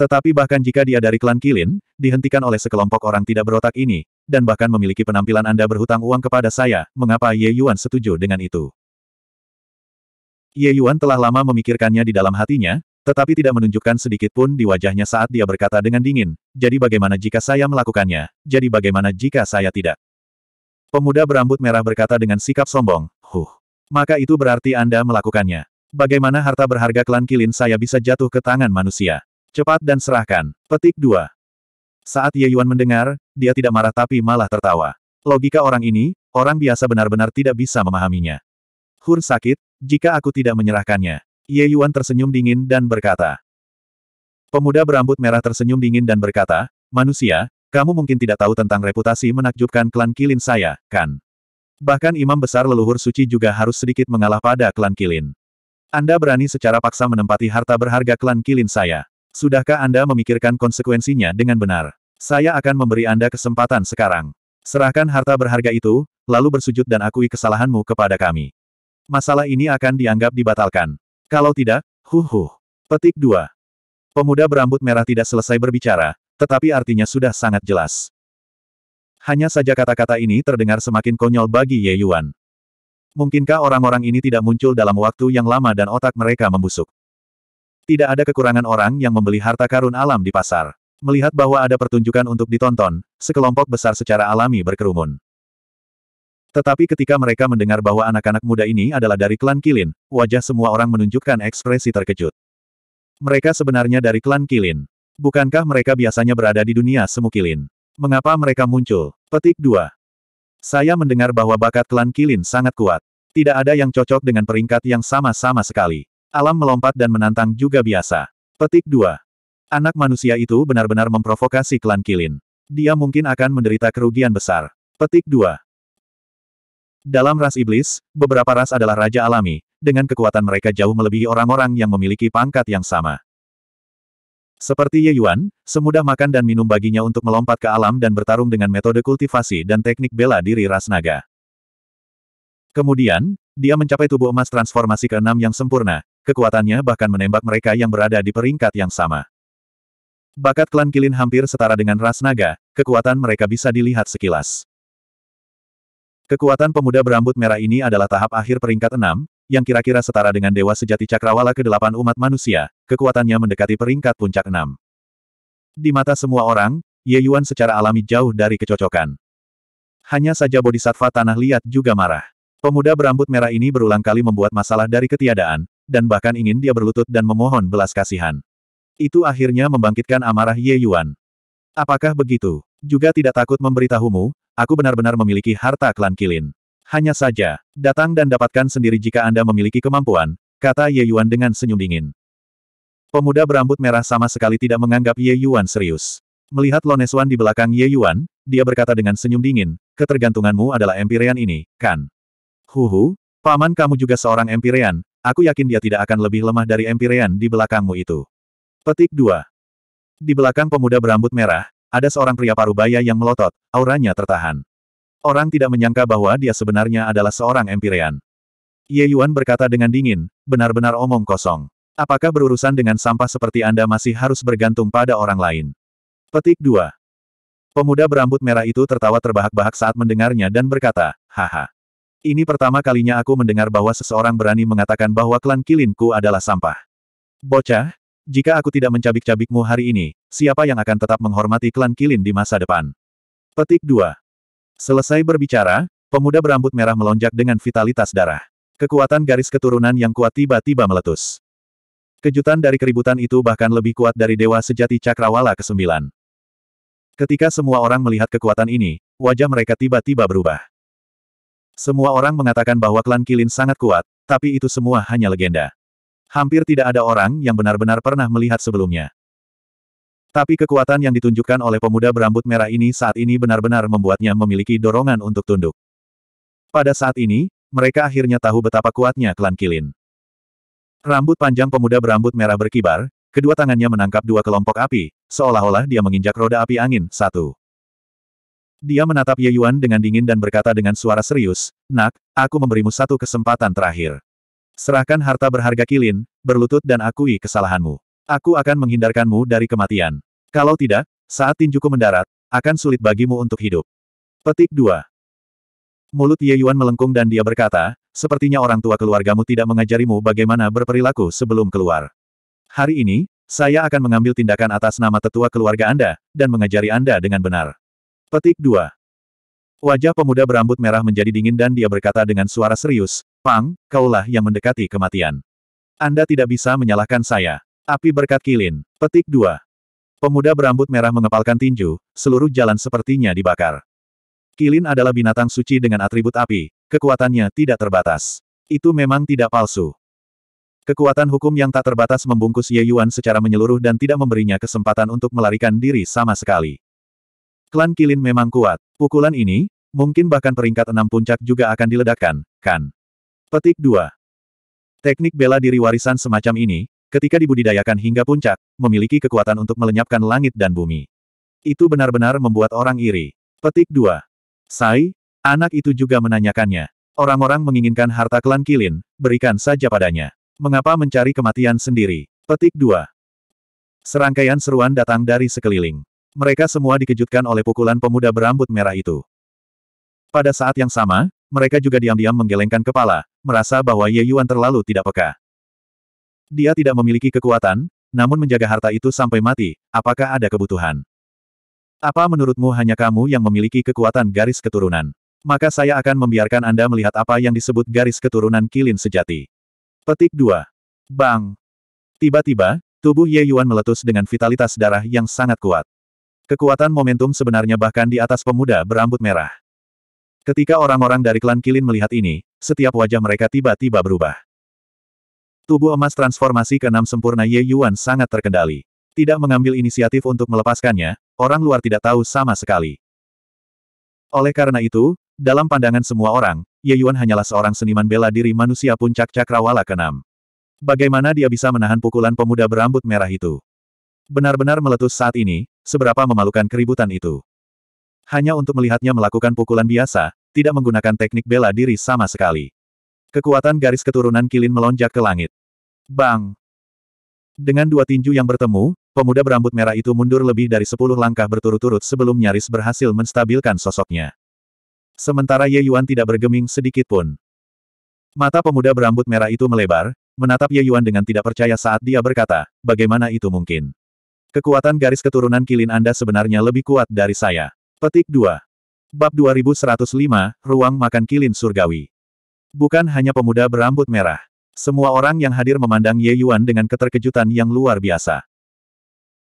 Tetapi bahkan jika dia dari klan Kilin, dihentikan oleh sekelompok orang tidak berotak ini, dan bahkan memiliki penampilan Anda berhutang uang kepada saya, mengapa Ye Yuan setuju dengan itu? Ye Yuan telah lama memikirkannya di dalam hatinya, tetapi tidak menunjukkan sedikit pun di wajahnya saat dia berkata dengan dingin, jadi bagaimana jika saya melakukannya, jadi bagaimana jika saya tidak? Pemuda berambut merah berkata dengan sikap sombong, huh, maka itu berarti Anda melakukannya. Bagaimana harta berharga klan Kilin saya bisa jatuh ke tangan manusia? Cepat dan serahkan. Petik 2. Saat Ye Yuan mendengar, dia tidak marah tapi malah tertawa. Logika orang ini, orang biasa benar-benar tidak bisa memahaminya. Hur sakit, jika aku tidak menyerahkannya. Ye Yuan tersenyum dingin dan berkata. Pemuda berambut merah tersenyum dingin dan berkata, Manusia, kamu mungkin tidak tahu tentang reputasi menakjubkan klan Kilin saya, kan? Bahkan imam besar leluhur suci juga harus sedikit mengalah pada klan Kilin. Anda berani secara paksa menempati harta berharga klan Kilin saya. Sudahkah Anda memikirkan konsekuensinya dengan benar? Saya akan memberi Anda kesempatan sekarang. Serahkan harta berharga itu, lalu bersujud dan akui kesalahanmu kepada kami. Masalah ini akan dianggap dibatalkan. Kalau tidak, huh huh. Petik 2. Pemuda berambut merah tidak selesai berbicara, tetapi artinya sudah sangat jelas. Hanya saja kata-kata ini terdengar semakin konyol bagi Ye Yuan. Mungkinkah orang-orang ini tidak muncul dalam waktu yang lama dan otak mereka membusuk? Tidak ada kekurangan orang yang membeli harta karun alam di pasar. Melihat bahwa ada pertunjukan untuk ditonton, sekelompok besar secara alami berkerumun. Tetapi ketika mereka mendengar bahwa anak-anak muda ini adalah dari klan Kilin, wajah semua orang menunjukkan ekspresi terkejut. Mereka sebenarnya dari klan Kilin. Bukankah mereka biasanya berada di dunia semu Kilin? Mengapa mereka muncul? Petik 2. Saya mendengar bahwa bakat klan Kilin sangat kuat. Tidak ada yang cocok dengan peringkat yang sama-sama sekali. Alam melompat dan menantang juga biasa. Petik 2. Anak manusia itu benar-benar memprovokasi klan Kilin. Dia mungkin akan menderita kerugian besar. Petik 2. Dalam ras iblis, beberapa ras adalah raja alami, dengan kekuatan mereka jauh melebihi orang-orang yang memiliki pangkat yang sama. Seperti Ye Yuan, semudah makan dan minum baginya untuk melompat ke alam dan bertarung dengan metode kultivasi dan teknik bela diri ras naga. Kemudian, dia mencapai tubuh emas transformasi keenam yang sempurna, kekuatannya bahkan menembak mereka yang berada di peringkat yang sama. Bakat klan Kilin hampir setara dengan ras naga, kekuatan mereka bisa dilihat sekilas. Kekuatan pemuda berambut merah ini adalah tahap akhir peringkat 6, yang kira-kira setara dengan Dewa Sejati Cakrawala ke-8 umat manusia, kekuatannya mendekati peringkat puncak 6. Di mata semua orang, Ye Yuan secara alami jauh dari kecocokan. Hanya saja Bodhisattva Tanah Liat juga marah. Pemuda berambut merah ini berulang kali membuat masalah dari ketiadaan, dan bahkan ingin dia berlutut dan memohon belas kasihan. Itu akhirnya membangkitkan amarah Ye Yuan. Apakah begitu? Juga tidak takut memberitahumu, aku benar-benar memiliki harta klan Kilin. Hanya saja, datang dan dapatkan sendiri jika Anda memiliki kemampuan, kata Ye Yuan dengan senyum dingin. Pemuda berambut merah sama sekali tidak menganggap Ye Yuan serius. Melihat Lonesuan di belakang Ye Yuan, dia berkata dengan senyum dingin, ketergantunganmu adalah Empyrean ini, kan? Huhu, paman kamu juga seorang Empirean, aku yakin dia tidak akan lebih lemah dari Empirean di belakangmu itu. Petik 2. Di belakang pemuda berambut merah, ada seorang pria parubaya yang melotot, auranya tertahan. Orang tidak menyangka bahwa dia sebenarnya adalah seorang Empirean. Ye Yuan berkata dengan dingin, benar-benar omong kosong. Apakah berurusan dengan sampah seperti Anda masih harus bergantung pada orang lain? Petik 2. Pemuda berambut merah itu tertawa terbahak-bahak saat mendengarnya dan berkata, Haha. Ini pertama kalinya aku mendengar bahwa seseorang berani mengatakan bahwa klan kilinku adalah sampah. Bocah, jika aku tidak mencabik-cabikmu hari ini, siapa yang akan tetap menghormati klan kilin di masa depan? Petik 2. Selesai berbicara, pemuda berambut merah melonjak dengan vitalitas darah. Kekuatan garis keturunan yang kuat tiba-tiba meletus. Kejutan dari keributan itu bahkan lebih kuat dari Dewa Sejati Cakrawala ke-9. Ketika semua orang melihat kekuatan ini, wajah mereka tiba-tiba berubah. Semua orang mengatakan bahwa klan Kilin sangat kuat, tapi itu semua hanya legenda. Hampir tidak ada orang yang benar-benar pernah melihat sebelumnya. Tapi kekuatan yang ditunjukkan oleh pemuda berambut merah ini saat ini benar-benar membuatnya memiliki dorongan untuk tunduk. Pada saat ini, mereka akhirnya tahu betapa kuatnya klan Kilin. Rambut panjang pemuda berambut merah berkibar, kedua tangannya menangkap dua kelompok api, seolah-olah dia menginjak roda api angin, satu. Dia menatap Ye Yuan dengan dingin dan berkata dengan suara serius, Nak, aku memberimu satu kesempatan terakhir. Serahkan harta berharga kilin, berlutut dan akui kesalahanmu. Aku akan menghindarkanmu dari kematian. Kalau tidak, saat tinjuku mendarat, akan sulit bagimu untuk hidup. Petik 2. Mulut Ye Yuan melengkung dan dia berkata, sepertinya orang tua keluargamu tidak mengajarimu bagaimana berperilaku sebelum keluar. Hari ini, saya akan mengambil tindakan atas nama tetua keluarga Anda, dan mengajari Anda dengan benar. Petik 2. Wajah pemuda berambut merah menjadi dingin dan dia berkata dengan suara serius, Pang, kaulah yang mendekati kematian. Anda tidak bisa menyalahkan saya. Api berkat kilin. Petik 2. Pemuda berambut merah mengepalkan tinju, seluruh jalan sepertinya dibakar. Kilin adalah binatang suci dengan atribut api, kekuatannya tidak terbatas. Itu memang tidak palsu. Kekuatan hukum yang tak terbatas membungkus Ye Yuan secara menyeluruh dan tidak memberinya kesempatan untuk melarikan diri sama sekali. Klan Kilin memang kuat. Pukulan ini, mungkin bahkan peringkat enam puncak juga akan diledakkan, kan? Petik 2. Teknik bela diri warisan semacam ini, ketika dibudidayakan hingga puncak, memiliki kekuatan untuk melenyapkan langit dan bumi. Itu benar-benar membuat orang iri. Petik 2. Sai, anak itu juga menanyakannya. Orang-orang menginginkan harta klan Kilin, berikan saja padanya. Mengapa mencari kematian sendiri? Petik 2. Serangkaian seruan datang dari sekeliling. Mereka semua dikejutkan oleh pukulan pemuda berambut merah itu. Pada saat yang sama, mereka juga diam-diam menggelengkan kepala, merasa bahwa Ye Yuan terlalu tidak peka. Dia tidak memiliki kekuatan, namun menjaga harta itu sampai mati, apakah ada kebutuhan? Apa menurutmu hanya kamu yang memiliki kekuatan garis keturunan? Maka saya akan membiarkan Anda melihat apa yang disebut garis keturunan kilin sejati. Petik 2. Bang! Tiba-tiba, tubuh Ye Yuan meletus dengan vitalitas darah yang sangat kuat. Kekuatan momentum sebenarnya bahkan di atas pemuda berambut merah. Ketika orang-orang dari klan Kilin melihat ini, setiap wajah mereka tiba-tiba berubah. Tubuh emas transformasi ke enam sempurna Ye Yuan sangat terkendali. Tidak mengambil inisiatif untuk melepaskannya, orang luar tidak tahu sama sekali. Oleh karena itu, dalam pandangan semua orang, Ye Yuan hanyalah seorang seniman bela diri manusia puncak cakrawala ke Bagaimana dia bisa menahan pukulan pemuda berambut merah itu? benar-benar meletus saat ini, seberapa memalukan keributan itu. Hanya untuk melihatnya melakukan pukulan biasa, tidak menggunakan teknik bela diri sama sekali. Kekuatan garis keturunan Kilin melonjak ke langit. Bang! Dengan dua tinju yang bertemu, pemuda berambut merah itu mundur lebih dari sepuluh langkah berturut-turut sebelum nyaris berhasil menstabilkan sosoknya. Sementara Ye Yuan tidak bergeming sedikit pun. Mata pemuda berambut merah itu melebar, menatap Ye Yuan dengan tidak percaya saat dia berkata, bagaimana itu mungkin? Kekuatan garis keturunan kilin Anda sebenarnya lebih kuat dari saya. Petik 2. Bab 2105, Ruang Makan Kilin Surgawi. Bukan hanya pemuda berambut merah. Semua orang yang hadir memandang Ye Yuan dengan keterkejutan yang luar biasa.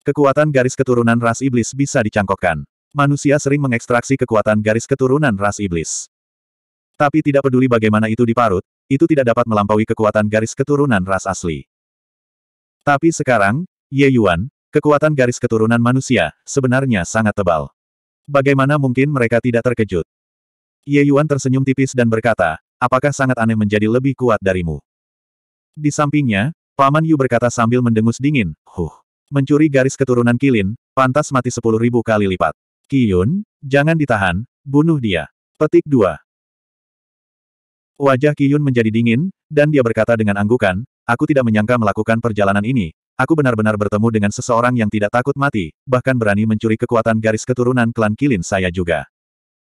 Kekuatan garis keturunan ras iblis bisa dicangkokkan. Manusia sering mengekstraksi kekuatan garis keturunan ras iblis. Tapi tidak peduli bagaimana itu diparut, itu tidak dapat melampaui kekuatan garis keturunan ras asli. Tapi sekarang, Ye Yuan, Kekuatan garis keturunan manusia, sebenarnya sangat tebal. Bagaimana mungkin mereka tidak terkejut? Ye Yuan tersenyum tipis dan berkata, apakah sangat aneh menjadi lebih kuat darimu? Di sampingnya, Paman Yu berkata sambil mendengus dingin, huh, mencuri garis keturunan Kilin, pantas mati sepuluh ribu kali lipat. Kiyun, jangan ditahan, bunuh dia. Petik 2. Wajah Kiyun menjadi dingin, dan dia berkata dengan anggukan, aku tidak menyangka melakukan perjalanan ini, Aku benar-benar bertemu dengan seseorang yang tidak takut mati, bahkan berani mencuri kekuatan garis keturunan klan Kilin saya juga.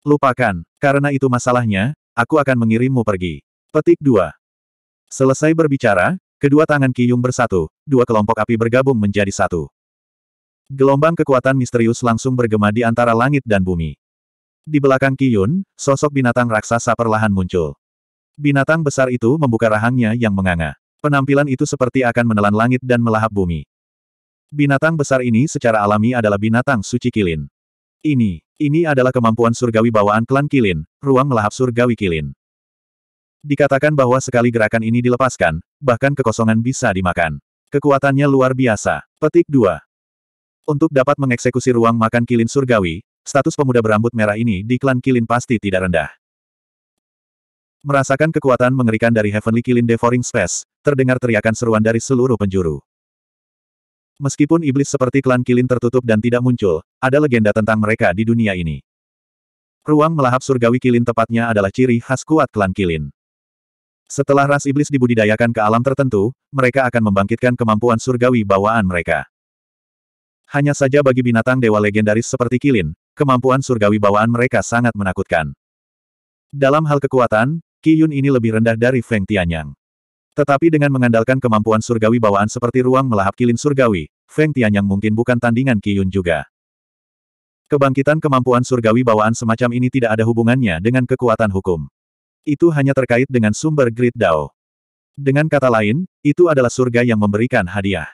Lupakan, karena itu masalahnya, aku akan mengirimmu pergi. Petik 2. Selesai berbicara, kedua tangan Kiyung bersatu, dua kelompok api bergabung menjadi satu. Gelombang kekuatan misterius langsung bergema di antara langit dan bumi. Di belakang Kiyun, sosok binatang raksasa perlahan muncul. Binatang besar itu membuka rahangnya yang menganga. Penampilan itu seperti akan menelan langit dan melahap bumi. Binatang besar ini secara alami adalah binatang suci Kilin. Ini, ini adalah kemampuan surgawi bawaan klan Kilin, ruang melahap surgawi Kilin. Dikatakan bahwa sekali gerakan ini dilepaskan, bahkan kekosongan bisa dimakan. Kekuatannya luar biasa. Petik 2. Untuk dapat mengeksekusi ruang makan Kilin surgawi, status pemuda berambut merah ini di klan Kilin pasti tidak rendah. Merasakan kekuatan mengerikan dari Heavenly Kilin Devouring Space, terdengar teriakan seruan dari seluruh penjuru. Meskipun iblis seperti klan Kilin tertutup dan tidak muncul, ada legenda tentang mereka di dunia ini. Ruang melahap surgawi Kilin tepatnya adalah ciri khas kuat klan Kilin. Setelah ras iblis dibudidayakan ke alam tertentu, mereka akan membangkitkan kemampuan surgawi bawaan mereka. Hanya saja bagi binatang dewa legendaris seperti Kilin, kemampuan surgawi bawaan mereka sangat menakutkan. Dalam hal kekuatan, Qiyun ini lebih rendah dari Feng Tianyang. Tetapi dengan mengandalkan kemampuan surgawi bawaan seperti ruang melahap kilin surgawi, Feng Tianyang mungkin bukan tandingan Qiyun juga. Kebangkitan kemampuan surgawi bawaan semacam ini tidak ada hubungannya dengan kekuatan hukum. Itu hanya terkait dengan sumber grid Dao. Dengan kata lain, itu adalah surga yang memberikan hadiah.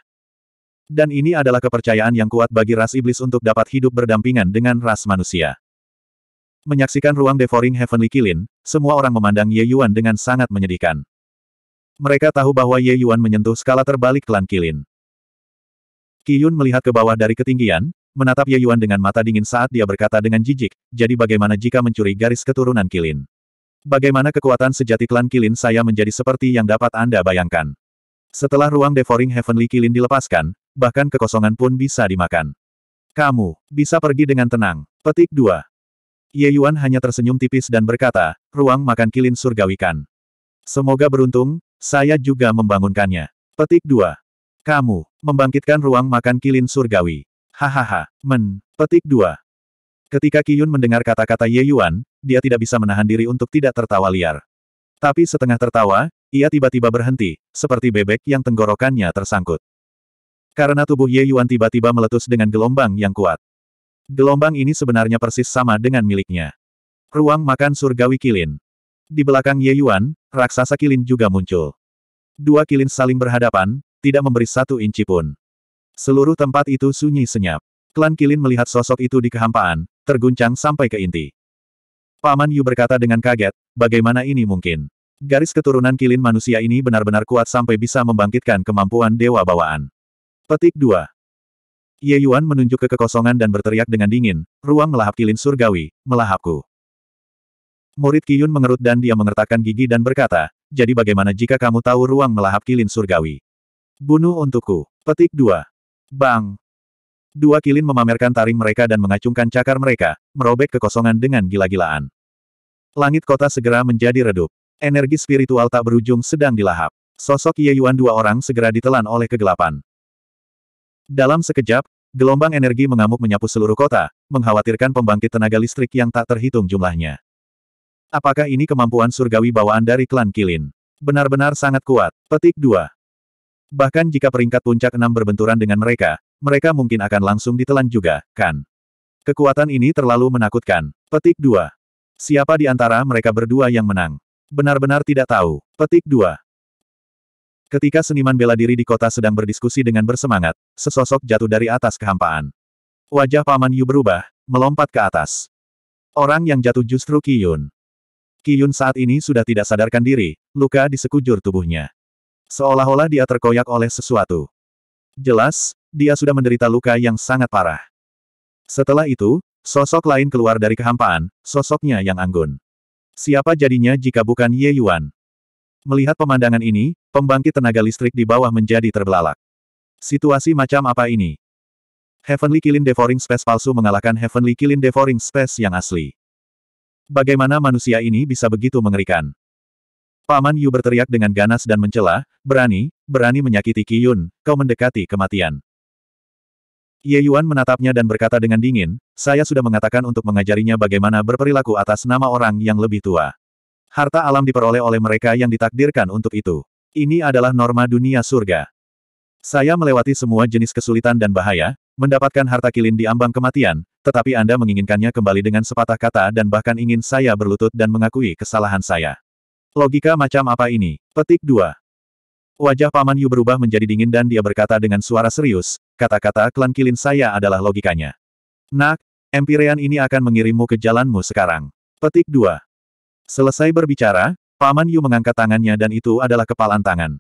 Dan ini adalah kepercayaan yang kuat bagi ras iblis untuk dapat hidup berdampingan dengan ras manusia. Menyaksikan ruang devouring Heavenly Kilin, semua orang memandang Ye Yuan dengan sangat menyedihkan. Mereka tahu bahwa Ye Yuan menyentuh skala terbalik klan Kilin. Qiyun melihat ke bawah dari ketinggian, menatap Ye Yuan dengan mata dingin saat dia berkata dengan jijik, jadi bagaimana jika mencuri garis keturunan Kilin? Bagaimana kekuatan sejati klan Kilin saya menjadi seperti yang dapat Anda bayangkan? Setelah ruang devouring Heavenly Kilin dilepaskan, bahkan kekosongan pun bisa dimakan. Kamu, bisa pergi dengan tenang. Petik 2. Ye Yuan hanya tersenyum tipis dan berkata, ruang makan kilin surgawikan. Semoga beruntung, saya juga membangunkannya. Petik 2. Kamu, membangkitkan ruang makan kilin surgawi. Hahaha, men, petik 2. Ketika Yun mendengar kata-kata Ye Yuan, dia tidak bisa menahan diri untuk tidak tertawa liar. Tapi setengah tertawa, ia tiba-tiba berhenti, seperti bebek yang tenggorokannya tersangkut. Karena tubuh Ye Yuan tiba-tiba meletus dengan gelombang yang kuat. Gelombang ini sebenarnya persis sama dengan miliknya. Ruang makan surgawi Kilin. Di belakang Ye Yuan, raksasa Kilin juga muncul. Dua Kilin saling berhadapan, tidak memberi satu inci pun. Seluruh tempat itu sunyi senyap. Klan Kilin melihat sosok itu di kehampaan, terguncang sampai ke inti. Paman Yu berkata dengan kaget, bagaimana ini mungkin? Garis keturunan Kilin manusia ini benar-benar kuat sampai bisa membangkitkan kemampuan dewa bawaan. Petik 2. Ye Yuan menunjuk ke kekosongan dan berteriak dengan dingin, ruang melahap kilin surgawi, melahapku. Murid Kiyun mengerut dan dia mengertakkan gigi dan berkata, jadi bagaimana jika kamu tahu ruang melahap kilin surgawi? Bunuh untukku. Petik 2. Bang. Dua kilin memamerkan taring mereka dan mengacungkan cakar mereka, merobek kekosongan dengan gila-gilaan. Langit kota segera menjadi redup. Energi spiritual tak berujung sedang dilahap. Sosok Ye Yuan dua orang segera ditelan oleh kegelapan. Dalam sekejap, gelombang energi mengamuk menyapu seluruh kota, mengkhawatirkan pembangkit tenaga listrik yang tak terhitung jumlahnya. Apakah ini kemampuan surgawi bawaan dari klan Kilin? Benar-benar sangat kuat. Petik 2. Bahkan jika peringkat puncak 6 berbenturan dengan mereka, mereka mungkin akan langsung ditelan juga, kan? Kekuatan ini terlalu menakutkan. Petik 2. Siapa di antara mereka berdua yang menang? Benar-benar tidak tahu. Petik 2. Ketika seniman bela diri di kota sedang berdiskusi dengan bersemangat, sesosok jatuh dari atas kehampaan. Wajah Paman Yu berubah, melompat ke atas. Orang yang jatuh justru Ki Yun. Ki Yun saat ini sudah tidak sadarkan diri, luka di sekujur tubuhnya. Seolah-olah dia terkoyak oleh sesuatu. Jelas, dia sudah menderita luka yang sangat parah. Setelah itu, sosok lain keluar dari kehampaan, sosoknya yang anggun. Siapa jadinya jika bukan Ye Yuan? Melihat pemandangan ini, pembangkit tenaga listrik di bawah menjadi terbelalak. Situasi macam apa ini? Heavenly Kilin Devouring Space palsu mengalahkan Heavenly Kilin Devouring Space yang asli. Bagaimana manusia ini bisa begitu mengerikan? Paman Yu berteriak dengan ganas dan mencela, berani, berani menyakiti Qiyun, kau mendekati kematian. Ye Yuan menatapnya dan berkata dengan dingin, saya sudah mengatakan untuk mengajarinya bagaimana berperilaku atas nama orang yang lebih tua. Harta alam diperoleh oleh mereka yang ditakdirkan untuk itu. Ini adalah norma dunia surga. Saya melewati semua jenis kesulitan dan bahaya, mendapatkan harta kilin di ambang kematian, tetapi Anda menginginkannya kembali dengan sepatah kata dan bahkan ingin saya berlutut dan mengakui kesalahan saya. Logika macam apa ini? Petik 2. Wajah Paman Yu berubah menjadi dingin dan dia berkata dengan suara serius, kata-kata klan kilin saya adalah logikanya. Nak, Empirean ini akan mengirimmu ke jalanmu sekarang. Petik 2. Selesai berbicara, Paman Yu mengangkat tangannya dan itu adalah kepalan tangan.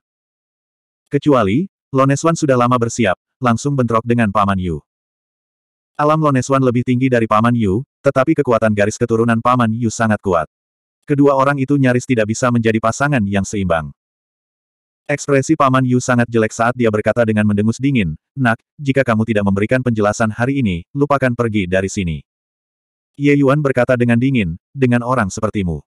Kecuali, Loneswan sudah lama bersiap, langsung bentrok dengan Paman Yu. Alam Loneswan lebih tinggi dari Paman Yu, tetapi kekuatan garis keturunan Paman Yu sangat kuat. Kedua orang itu nyaris tidak bisa menjadi pasangan yang seimbang. Ekspresi Paman Yu sangat jelek saat dia berkata dengan mendengus dingin, Nak, jika kamu tidak memberikan penjelasan hari ini, lupakan pergi dari sini. Ye Yuan berkata dengan dingin, dengan orang sepertimu.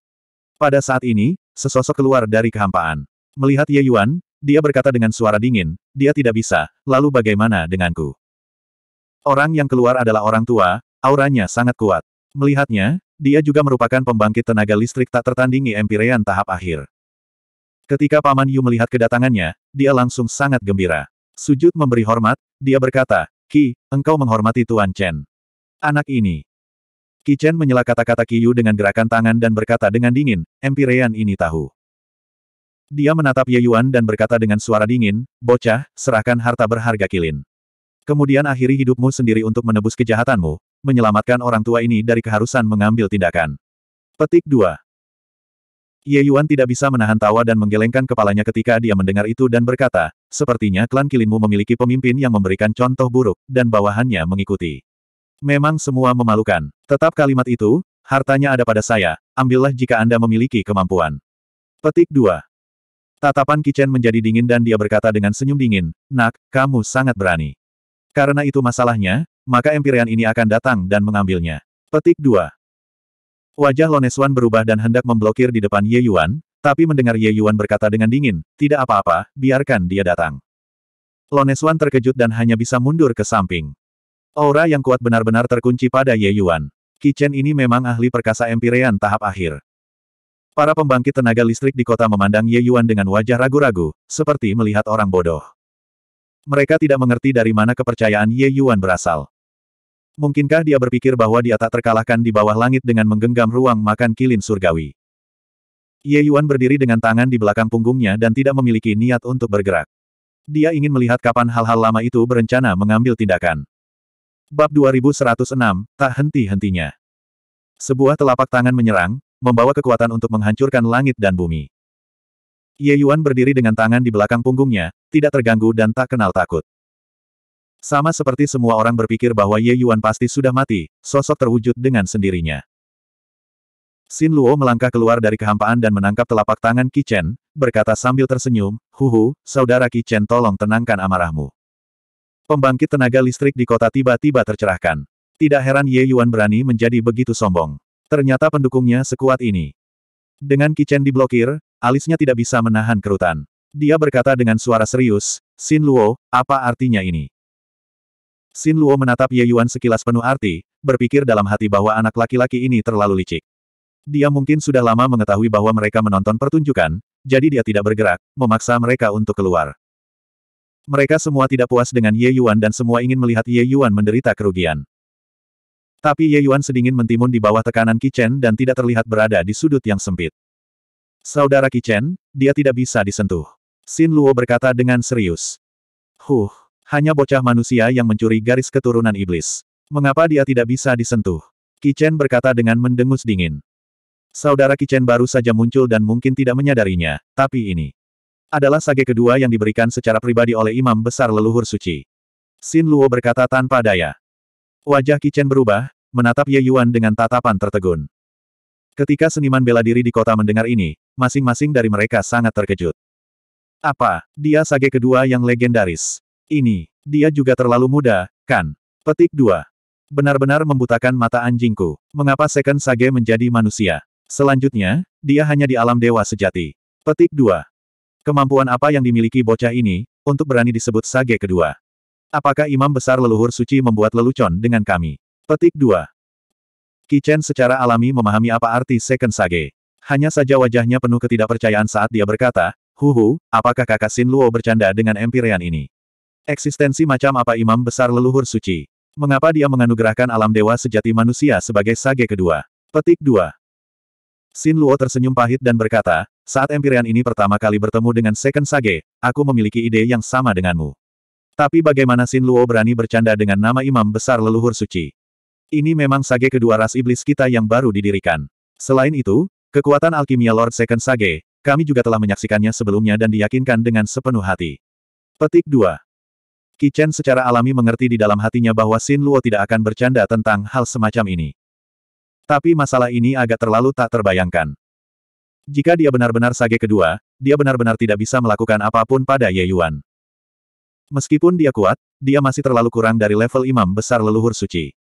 Pada saat ini, sesosok keluar dari kehampaan. Melihat Ye Yuan, dia berkata dengan suara dingin, dia tidak bisa, lalu bagaimana denganku? Orang yang keluar adalah orang tua, auranya sangat kuat. Melihatnya, dia juga merupakan pembangkit tenaga listrik tak tertandingi Empyrean tahap akhir. Ketika Paman Yu melihat kedatangannya, dia langsung sangat gembira. Sujud memberi hormat, dia berkata, Ki, engkau menghormati Tuan Chen. Anak ini. Kichen menyela kata-kata Yu dengan gerakan tangan dan berkata dengan dingin, Empirean ini tahu. Dia menatap Ye Yuan dan berkata dengan suara dingin, Bocah, serahkan harta berharga kilin. Kemudian akhiri hidupmu sendiri untuk menebus kejahatanmu, menyelamatkan orang tua ini dari keharusan mengambil tindakan. Petik 2. Ye Yuan tidak bisa menahan tawa dan menggelengkan kepalanya ketika dia mendengar itu dan berkata, sepertinya klan kilinmu memiliki pemimpin yang memberikan contoh buruk, dan bawahannya mengikuti. Memang semua memalukan. Tetap kalimat itu, hartanya ada pada saya, ambillah jika Anda memiliki kemampuan. Petik 2. Tatapan Kichen menjadi dingin dan dia berkata dengan senyum dingin, Nak, kamu sangat berani. Karena itu masalahnya, maka empirian ini akan datang dan mengambilnya. Petik 2. Wajah Loneswan berubah dan hendak memblokir di depan Ye Yuan, tapi mendengar Ye Yuan berkata dengan dingin, tidak apa-apa, biarkan dia datang. Loneswan terkejut dan hanya bisa mundur ke samping. Aura yang kuat benar-benar terkunci pada Ye Yuan. Kitchen ini memang ahli perkasa empirean tahap akhir. Para pembangkit tenaga listrik di kota memandang Ye Yuan dengan wajah ragu-ragu, seperti melihat orang bodoh. Mereka tidak mengerti dari mana kepercayaan Ye Yuan berasal. Mungkinkah dia berpikir bahwa dia tak terkalahkan di bawah langit dengan menggenggam ruang makan kilin surgawi? Ye Yuan berdiri dengan tangan di belakang punggungnya dan tidak memiliki niat untuk bergerak. Dia ingin melihat kapan hal-hal lama itu berencana mengambil tindakan. Bab 2106, tak henti-hentinya. Sebuah telapak tangan menyerang, membawa kekuatan untuk menghancurkan langit dan bumi. Ye Yuan berdiri dengan tangan di belakang punggungnya, tidak terganggu dan tak kenal takut. Sama seperti semua orang berpikir bahwa Ye Yuan pasti sudah mati, sosok terwujud dengan sendirinya. Xin Luo melangkah keluar dari kehampaan dan menangkap telapak tangan Qi Chen, berkata sambil tersenyum, Huhu, saudara Qi Chen tolong tenangkan amarahmu. Pembangkit tenaga listrik di kota tiba-tiba tercerahkan. Tidak heran Ye Yuan berani menjadi begitu sombong. Ternyata pendukungnya sekuat ini. Dengan Kichen diblokir, alisnya tidak bisa menahan kerutan. Dia berkata dengan suara serius, Xin Luo, apa artinya ini? Xin Luo menatap Ye Yuan sekilas penuh arti, berpikir dalam hati bahwa anak laki-laki ini terlalu licik. Dia mungkin sudah lama mengetahui bahwa mereka menonton pertunjukan, jadi dia tidak bergerak, memaksa mereka untuk keluar. Mereka semua tidak puas dengan Ye Yuan dan semua ingin melihat Ye Yuan menderita kerugian. Tapi Ye Yuan sedingin mentimun di bawah tekanan Kichen dan tidak terlihat berada di sudut yang sempit. Saudara Kichen, dia tidak bisa disentuh. Xin Luo berkata dengan serius. Huh, hanya bocah manusia yang mencuri garis keturunan iblis. Mengapa dia tidak bisa disentuh? Kichen berkata dengan mendengus dingin. Saudara Kichen baru saja muncul dan mungkin tidak menyadarinya, tapi ini adalah sage kedua yang diberikan secara pribadi oleh imam besar leluhur suci. Xin Luo berkata tanpa daya. Wajah Kichen berubah, menatap Ye Yuan dengan tatapan tertegun. Ketika seniman bela diri di kota mendengar ini, masing-masing dari mereka sangat terkejut. Apa, dia sage kedua yang legendaris. Ini, dia juga terlalu muda, kan? Petik 2. Benar-benar membutakan mata anjingku. Mengapa Second Sage menjadi manusia? Selanjutnya, dia hanya di alam dewa sejati. Petik 2. Kemampuan apa yang dimiliki bocah ini, untuk berani disebut sage kedua? Apakah imam besar leluhur suci membuat lelucon dengan kami? Petik 2. Kichen secara alami memahami apa arti second sage. Hanya saja wajahnya penuh ketidakpercayaan saat dia berkata, Huhu, apakah kakak Sin Luo bercanda dengan empirean ini? Eksistensi macam apa imam besar leluhur suci? Mengapa dia menganugerahkan alam dewa sejati manusia sebagai sage kedua? Petik 2. Xin Luo tersenyum pahit dan berkata, saat Empyrean ini pertama kali bertemu dengan Second Sage, aku memiliki ide yang sama denganmu. Tapi bagaimana Xin Luo berani bercanda dengan nama imam besar leluhur suci? Ini memang Sage kedua ras iblis kita yang baru didirikan. Selain itu, kekuatan alkimia Lord Second Sage, kami juga telah menyaksikannya sebelumnya dan diyakinkan dengan sepenuh hati. Petik 2. Kichen secara alami mengerti di dalam hatinya bahwa Xin Luo tidak akan bercanda tentang hal semacam ini. Tapi masalah ini agak terlalu tak terbayangkan. Jika dia benar-benar sage kedua, dia benar-benar tidak bisa melakukan apapun pada Ye Yuan. Meskipun dia kuat, dia masih terlalu kurang dari level imam besar leluhur suci.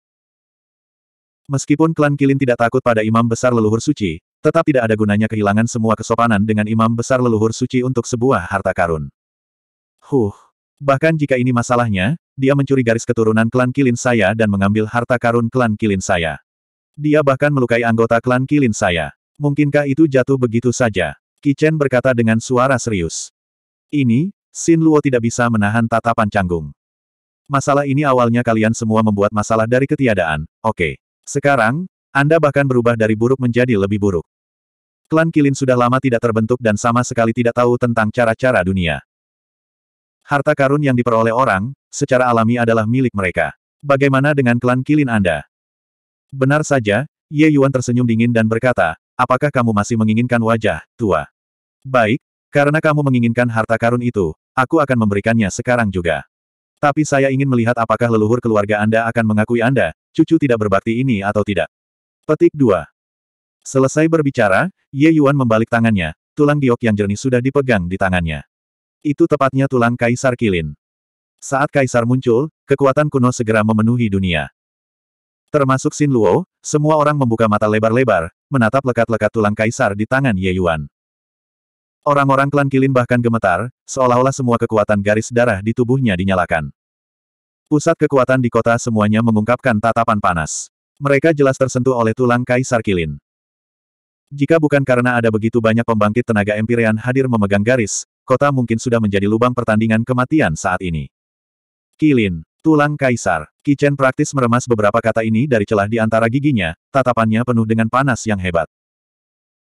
Meskipun klan Kilin tidak takut pada imam besar leluhur suci, tetap tidak ada gunanya kehilangan semua kesopanan dengan imam besar leluhur suci untuk sebuah harta karun. Huh. Bahkan jika ini masalahnya, dia mencuri garis keturunan klan Kilin saya dan mengambil harta karun klan Kilin saya. Dia bahkan melukai anggota klan Kilin saya. Mungkinkah itu jatuh begitu saja? Kichen berkata dengan suara serius. Ini, Sin Luo tidak bisa menahan tatapan canggung. Masalah ini awalnya kalian semua membuat masalah dari ketiadaan, oke. Okay. Sekarang, Anda bahkan berubah dari buruk menjadi lebih buruk. Klan Kilin sudah lama tidak terbentuk dan sama sekali tidak tahu tentang cara-cara dunia. Harta karun yang diperoleh orang, secara alami adalah milik mereka. Bagaimana dengan klan Kilin Anda? Benar saja, Ye Yuan tersenyum dingin dan berkata, apakah kamu masih menginginkan wajah, tua? Baik, karena kamu menginginkan harta karun itu, aku akan memberikannya sekarang juga. Tapi saya ingin melihat apakah leluhur keluarga Anda akan mengakui Anda, cucu tidak berbakti ini atau tidak. Petik 2. Selesai berbicara, Ye Yuan membalik tangannya, tulang giok yang jernih sudah dipegang di tangannya. Itu tepatnya tulang Kaisar Kilin. Saat Kaisar muncul, kekuatan kuno segera memenuhi dunia. Termasuk Xin Luo, semua orang membuka mata lebar-lebar, menatap lekat-lekat tulang kaisar di tangan Ye Yuan. Orang-orang klan Kilin bahkan gemetar, seolah-olah semua kekuatan garis darah di tubuhnya dinyalakan. Pusat kekuatan di kota semuanya mengungkapkan tatapan panas. Mereka jelas tersentuh oleh tulang kaisar Kilin. Jika bukan karena ada begitu banyak pembangkit tenaga empirian hadir memegang garis, kota mungkin sudah menjadi lubang pertandingan kematian saat ini. Kilin, Tulang kaisar. Kichen praktis meremas beberapa kata ini dari celah di antara giginya, tatapannya penuh dengan panas yang hebat.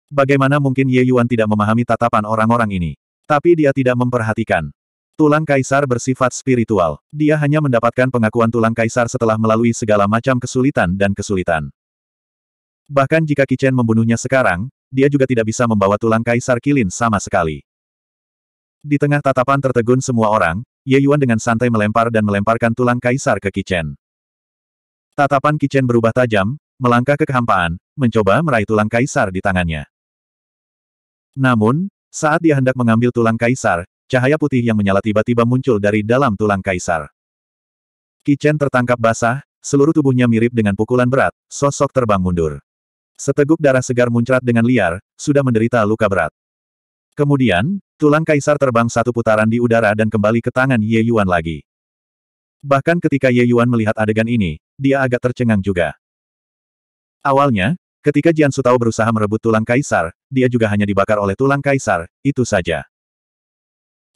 Bagaimana mungkin Ye Yuan tidak memahami tatapan orang-orang ini? Tapi dia tidak memperhatikan. Tulang kaisar bersifat spiritual. Dia hanya mendapatkan pengakuan tulang kaisar setelah melalui segala macam kesulitan dan kesulitan. Bahkan jika Kichen membunuhnya sekarang, dia juga tidak bisa membawa tulang kaisar Kilin sama sekali. Di tengah tatapan tertegun semua orang, Ye Yuan dengan santai melempar dan melemparkan tulang kaisar ke Kichen. Tatapan Kichen berubah tajam, melangkah ke kehampaan, mencoba meraih tulang kaisar di tangannya. Namun, saat dia hendak mengambil tulang kaisar, cahaya putih yang menyala tiba-tiba muncul dari dalam tulang kaisar. Kichen tertangkap basah, seluruh tubuhnya mirip dengan pukulan berat, sosok terbang mundur. Seteguk darah segar muncrat dengan liar, sudah menderita luka berat. Kemudian, tulang kaisar terbang satu putaran di udara dan kembali ke tangan Ye Yuan lagi. Bahkan ketika Ye Yuan melihat adegan ini, dia agak tercengang juga. Awalnya, ketika Jian Sutao berusaha merebut tulang kaisar, dia juga hanya dibakar oleh tulang kaisar, itu saja.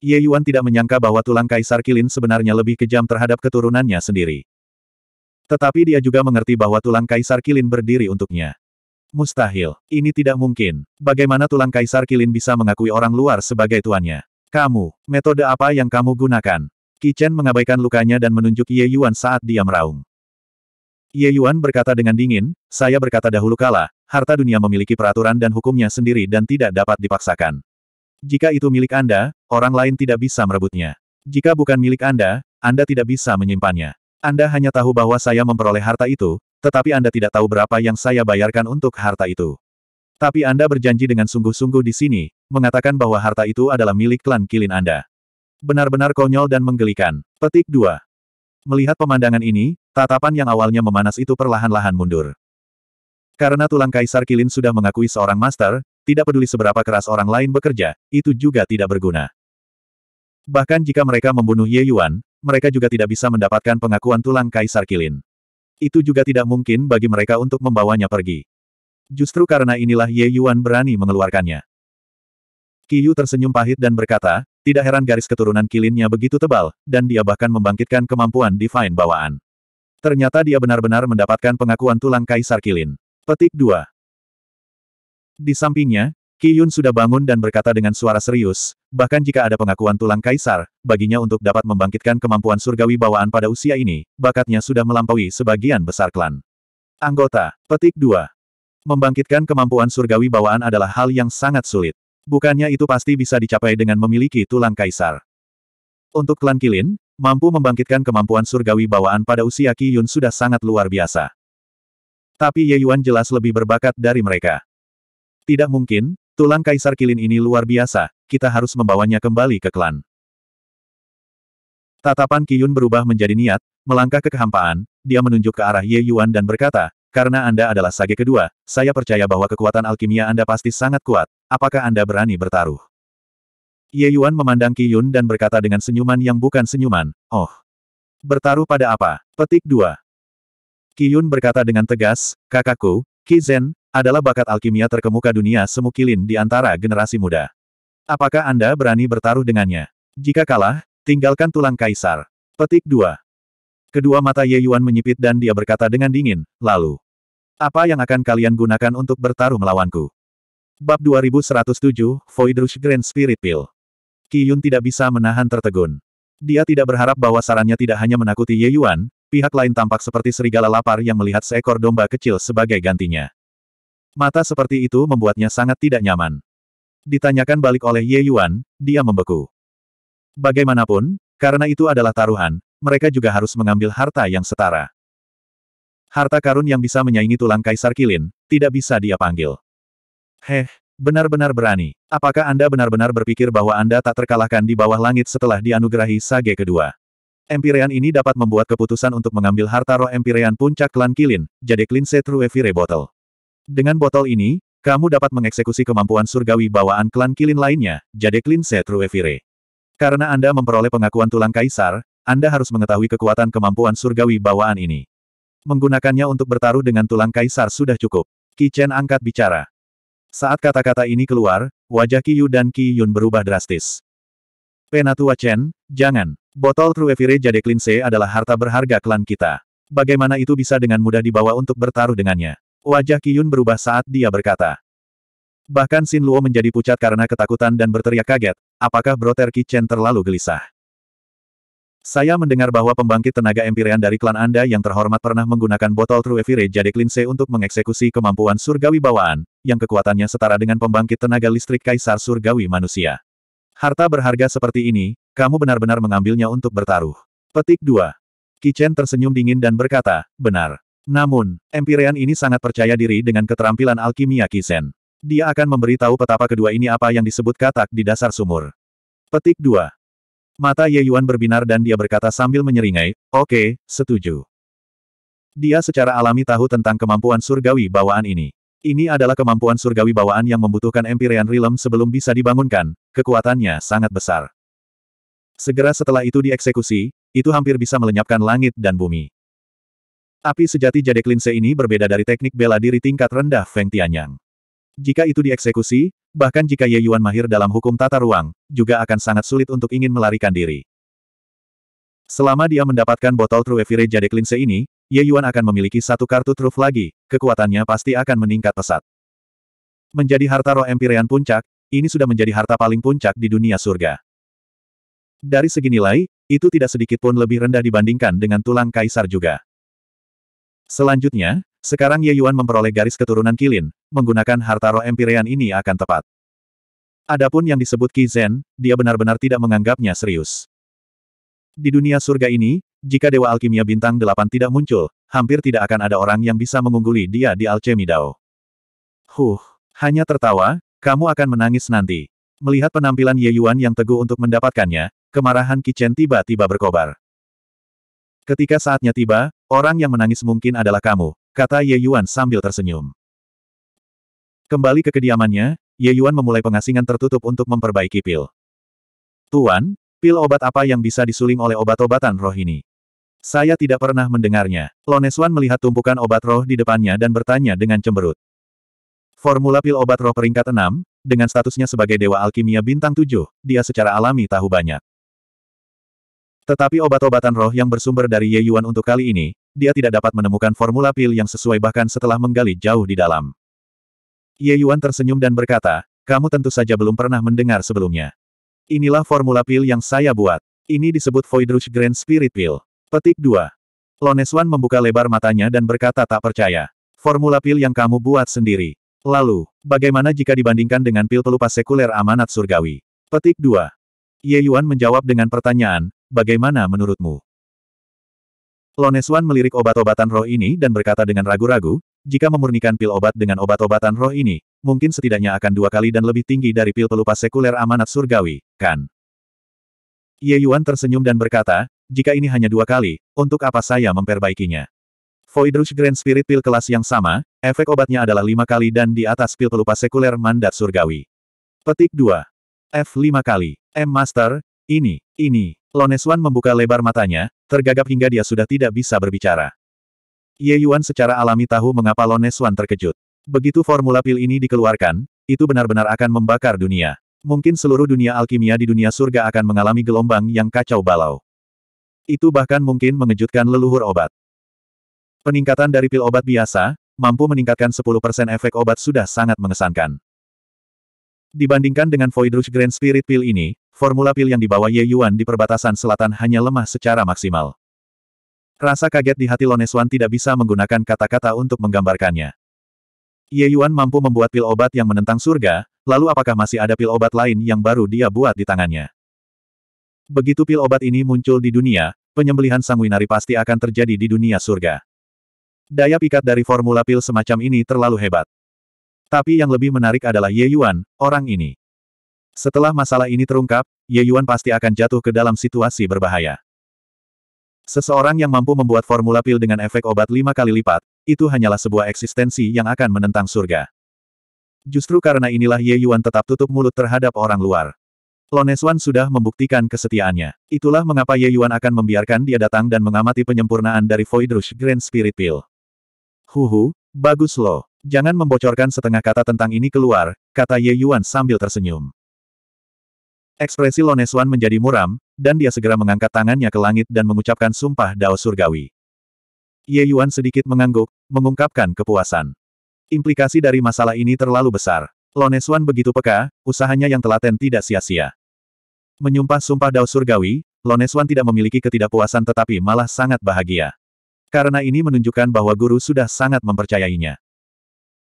Ye Yuan tidak menyangka bahwa tulang kaisar Kilin sebenarnya lebih kejam terhadap keturunannya sendiri. Tetapi dia juga mengerti bahwa tulang kaisar Kilin berdiri untuknya. Mustahil. Ini tidak mungkin. Bagaimana tulang kaisar Kilin bisa mengakui orang luar sebagai tuannya? Kamu, metode apa yang kamu gunakan? Kichen mengabaikan lukanya dan menunjuk Ye Yuan saat dia meraung. Ye Yuan berkata dengan dingin, saya berkata dahulu kala, harta dunia memiliki peraturan dan hukumnya sendiri dan tidak dapat dipaksakan. Jika itu milik Anda, orang lain tidak bisa merebutnya. Jika bukan milik Anda, Anda tidak bisa menyimpannya. Anda hanya tahu bahwa saya memperoleh harta itu, tetapi Anda tidak tahu berapa yang saya bayarkan untuk harta itu. Tapi Anda berjanji dengan sungguh-sungguh di sini, mengatakan bahwa harta itu adalah milik klan Kilin Anda. Benar-benar konyol dan menggelikan. Petik 2. Melihat pemandangan ini, tatapan yang awalnya memanas itu perlahan-lahan mundur. Karena tulang kaisar Kilin sudah mengakui seorang master, tidak peduli seberapa keras orang lain bekerja, itu juga tidak berguna. Bahkan jika mereka membunuh Ye Yuan, mereka juga tidak bisa mendapatkan pengakuan tulang kaisar Kilin itu juga tidak mungkin bagi mereka untuk membawanya pergi. Justru karena inilah Ye Yuan berani mengeluarkannya. Yu tersenyum pahit dan berkata, tidak heran garis keturunan kilinnya begitu tebal, dan dia bahkan membangkitkan kemampuan divine bawaan. Ternyata dia benar-benar mendapatkan pengakuan tulang kaisar kilin. Petik 2. Di sampingnya, Ki Yun sudah bangun dan berkata dengan suara serius, bahkan jika ada pengakuan tulang kaisar, baginya untuk dapat membangkitkan kemampuan surgawi bawaan pada usia ini, bakatnya sudah melampaui sebagian besar klan. Anggota, petik 2. Membangkitkan kemampuan surgawi bawaan adalah hal yang sangat sulit. Bukannya itu pasti bisa dicapai dengan memiliki tulang kaisar. Untuk klan Kilin, mampu membangkitkan kemampuan surgawi bawaan pada usia Ki Yun sudah sangat luar biasa. Tapi Ye Yuan jelas lebih berbakat dari mereka. Tidak mungkin, Tulang kaisar kilin ini luar biasa, kita harus membawanya kembali ke klan. Tatapan Kiyun berubah menjadi niat, melangkah ke kehampaan, dia menunjuk ke arah Ye Yuan dan berkata, karena Anda adalah sage kedua, saya percaya bahwa kekuatan alkimia Anda pasti sangat kuat, apakah Anda berani bertaruh? Ye Yuan memandang Kiyun dan berkata dengan senyuman yang bukan senyuman, oh. Bertaruh pada apa? Petik 2. Kiyun berkata dengan tegas, kakakku, Kizen, adalah bakat alkimia terkemuka dunia semukilin di antara generasi muda. Apakah Anda berani bertaruh dengannya? Jika kalah, tinggalkan tulang kaisar. Petik 2. Kedua mata Ye Yuan menyipit dan dia berkata dengan dingin, lalu. Apa yang akan kalian gunakan untuk bertaruh melawanku? Bab 2107, Voidrush Grand Spirit Pill. Ki Yun tidak bisa menahan tertegun. Dia tidak berharap bahwa sarannya tidak hanya menakuti Ye Yuan, pihak lain tampak seperti serigala lapar yang melihat seekor domba kecil sebagai gantinya. Mata seperti itu membuatnya sangat tidak nyaman. Ditanyakan balik oleh Ye Yuan, dia membeku. Bagaimanapun, karena itu adalah taruhan, mereka juga harus mengambil harta yang setara. Harta karun yang bisa menyaingi tulang kaisar kilin, tidak bisa dia panggil. Heh, benar-benar berani. Apakah Anda benar-benar berpikir bahwa Anda tak terkalahkan di bawah langit setelah dianugerahi sage kedua? Empirean ini dapat membuat keputusan untuk mengambil harta roh Empirean puncak klan Kilin, jadi Klinse Evire Bottle. Dengan botol ini, kamu dapat mengeksekusi kemampuan surgawi bawaan klan Kilin lainnya, Jade Setru Evire. Karena Anda memperoleh pengakuan tulang kaisar, Anda harus mengetahui kekuatan kemampuan surgawi bawaan ini. Menggunakannya untuk bertaruh dengan tulang kaisar sudah cukup. Kichen angkat bicara. Saat kata-kata ini keluar, wajah Yu dan Yun berubah drastis. Penatua Chen, jangan. Botol Truevire Jade C adalah harta berharga klan kita. Bagaimana itu bisa dengan mudah dibawa untuk bertaruh dengannya? Wajah Kiyun berubah saat dia berkata. Bahkan Sin Luo menjadi pucat karena ketakutan dan berteriak kaget, apakah Broter Chen terlalu gelisah? Saya mendengar bahwa pembangkit tenaga Empirean dari klan Anda yang terhormat pernah menggunakan botol True Evire Jade Klinse untuk mengeksekusi kemampuan surgawi bawaan, yang kekuatannya setara dengan pembangkit tenaga listrik kaisar surgawi manusia. Harta berharga seperti ini, kamu benar-benar mengambilnya untuk bertaruh. Petik 2. Kichen tersenyum dingin dan berkata, benar. Namun, Empyrean ini sangat percaya diri dengan keterampilan alkimia Kisen. Dia akan memberitahu petapa kedua ini apa yang disebut katak di dasar sumur. Petik 2. Mata Ye Yuan berbinar dan dia berkata sambil menyeringai, oke, okay, setuju. Dia secara alami tahu tentang kemampuan surgawi bawaan ini. Ini adalah kemampuan surgawi bawaan yang membutuhkan Empyrean Realm sebelum bisa dibangunkan, kekuatannya sangat besar. Segera setelah itu dieksekusi, itu hampir bisa melenyapkan langit dan bumi. Api sejati Jade Klinse ini berbeda dari teknik bela diri tingkat rendah Feng Tianyang. Jika itu dieksekusi, bahkan jika Ye Yuan mahir dalam hukum tata ruang, juga akan sangat sulit untuk ingin melarikan diri. Selama dia mendapatkan botol True Evire Jade Klinse ini, Ye Yuan akan memiliki satu kartu truf lagi, kekuatannya pasti akan meningkat pesat. Menjadi harta roh Empyrean puncak, ini sudah menjadi harta paling puncak di dunia surga. Dari segi nilai, itu tidak sedikit pun lebih rendah dibandingkan dengan tulang kaisar juga. Selanjutnya, sekarang Ye Yuan memperoleh garis keturunan Kilin, menggunakan harta roh Empyrean ini akan tepat. Adapun yang disebut Qi Zen, dia benar-benar tidak menganggapnya serius. Di dunia surga ini, jika Dewa Alkimia Bintang 8 tidak muncul, hampir tidak akan ada orang yang bisa mengungguli dia di Alchemy Dao. Huh, hanya tertawa, kamu akan menangis nanti. Melihat penampilan Ye Yuan yang teguh untuk mendapatkannya, kemarahan Kichen tiba-tiba berkobar. Ketika saatnya tiba, orang yang menangis mungkin adalah kamu, kata Ye Yuan sambil tersenyum. Kembali ke kediamannya, Ye Yuan memulai pengasingan tertutup untuk memperbaiki pil. Tuan, pil obat apa yang bisa disuling oleh obat-obatan roh ini? Saya tidak pernah mendengarnya. Loneswan melihat tumpukan obat roh di depannya dan bertanya dengan cemberut. Formula pil obat roh peringkat 6, dengan statusnya sebagai Dewa Alkimia Bintang 7, dia secara alami tahu banyak. Tetapi obat-obatan roh yang bersumber dari Ye Yuan untuk kali ini, dia tidak dapat menemukan formula pil yang sesuai bahkan setelah menggali jauh di dalam. Ye Yuan tersenyum dan berkata, kamu tentu saja belum pernah mendengar sebelumnya. Inilah formula pil yang saya buat. Ini disebut Void Rush Grand Spirit Pill. Petik 2. Loneswan membuka lebar matanya dan berkata tak percaya. Formula pil yang kamu buat sendiri. Lalu, bagaimana jika dibandingkan dengan pil pelupa sekuler amanat surgawi? Petik 2. Ye Yuan menjawab dengan pertanyaan, Bagaimana menurutmu? Loneswan melirik obat-obatan roh ini dan berkata dengan ragu-ragu, jika memurnikan pil obat dengan obat-obatan roh ini, mungkin setidaknya akan dua kali dan lebih tinggi dari pil pelupa sekuler amanat surgawi, kan? Ye Yuan tersenyum dan berkata, jika ini hanya dua kali, untuk apa saya memperbaikinya? Void Rush Grand Spirit pil kelas yang sama, efek obatnya adalah lima kali dan di atas pil pelupa sekuler mandat surgawi. Petik 2. F 5 kali. M Master, ini, ini, Loneswan membuka lebar matanya, tergagap hingga dia sudah tidak bisa berbicara. Ye Yuan secara alami tahu mengapa Loneswan terkejut. Begitu formula pil ini dikeluarkan, itu benar-benar akan membakar dunia. Mungkin seluruh dunia alkimia di dunia surga akan mengalami gelombang yang kacau balau. Itu bahkan mungkin mengejutkan leluhur obat. Peningkatan dari pil obat biasa, mampu meningkatkan 10% efek obat sudah sangat mengesankan. Dibandingkan dengan Void Rush Grand Spirit pil ini, formula pil yang dibawa Ye Yuan di perbatasan selatan hanya lemah secara maksimal. Rasa kaget di hati Loneswan tidak bisa menggunakan kata-kata untuk menggambarkannya. Ye Yuan mampu membuat pil obat yang menentang surga, lalu apakah masih ada pil obat lain yang baru dia buat di tangannya? Begitu pil obat ini muncul di dunia, penyembelihan sanguinari pasti akan terjadi di dunia surga. Daya pikat dari formula pil semacam ini terlalu hebat. Tapi yang lebih menarik adalah Ye Yuan, orang ini. Setelah masalah ini terungkap, Ye Yuan pasti akan jatuh ke dalam situasi berbahaya. Seseorang yang mampu membuat formula pil dengan efek obat lima kali lipat, itu hanyalah sebuah eksistensi yang akan menentang surga. Justru karena inilah Ye Yuan tetap tutup mulut terhadap orang luar. Loneswan sudah membuktikan kesetiaannya. Itulah mengapa Ye Yuan akan membiarkan dia datang dan mengamati penyempurnaan dari Void Rush Grand Spirit Pill. Huhu, bagus loh. Jangan membocorkan setengah kata tentang ini keluar, kata Ye Yuan sambil tersenyum. Ekspresi Loneswan menjadi muram, dan dia segera mengangkat tangannya ke langit dan mengucapkan sumpah Dao Surgawi. Ye Yuan sedikit mengangguk, mengungkapkan kepuasan. Implikasi dari masalah ini terlalu besar. Loneswan begitu peka, usahanya yang telaten tidak sia-sia. Menyumpah sumpah Dao Surgawi, Loneswan tidak memiliki ketidakpuasan tetapi malah sangat bahagia. Karena ini menunjukkan bahwa guru sudah sangat mempercayainya.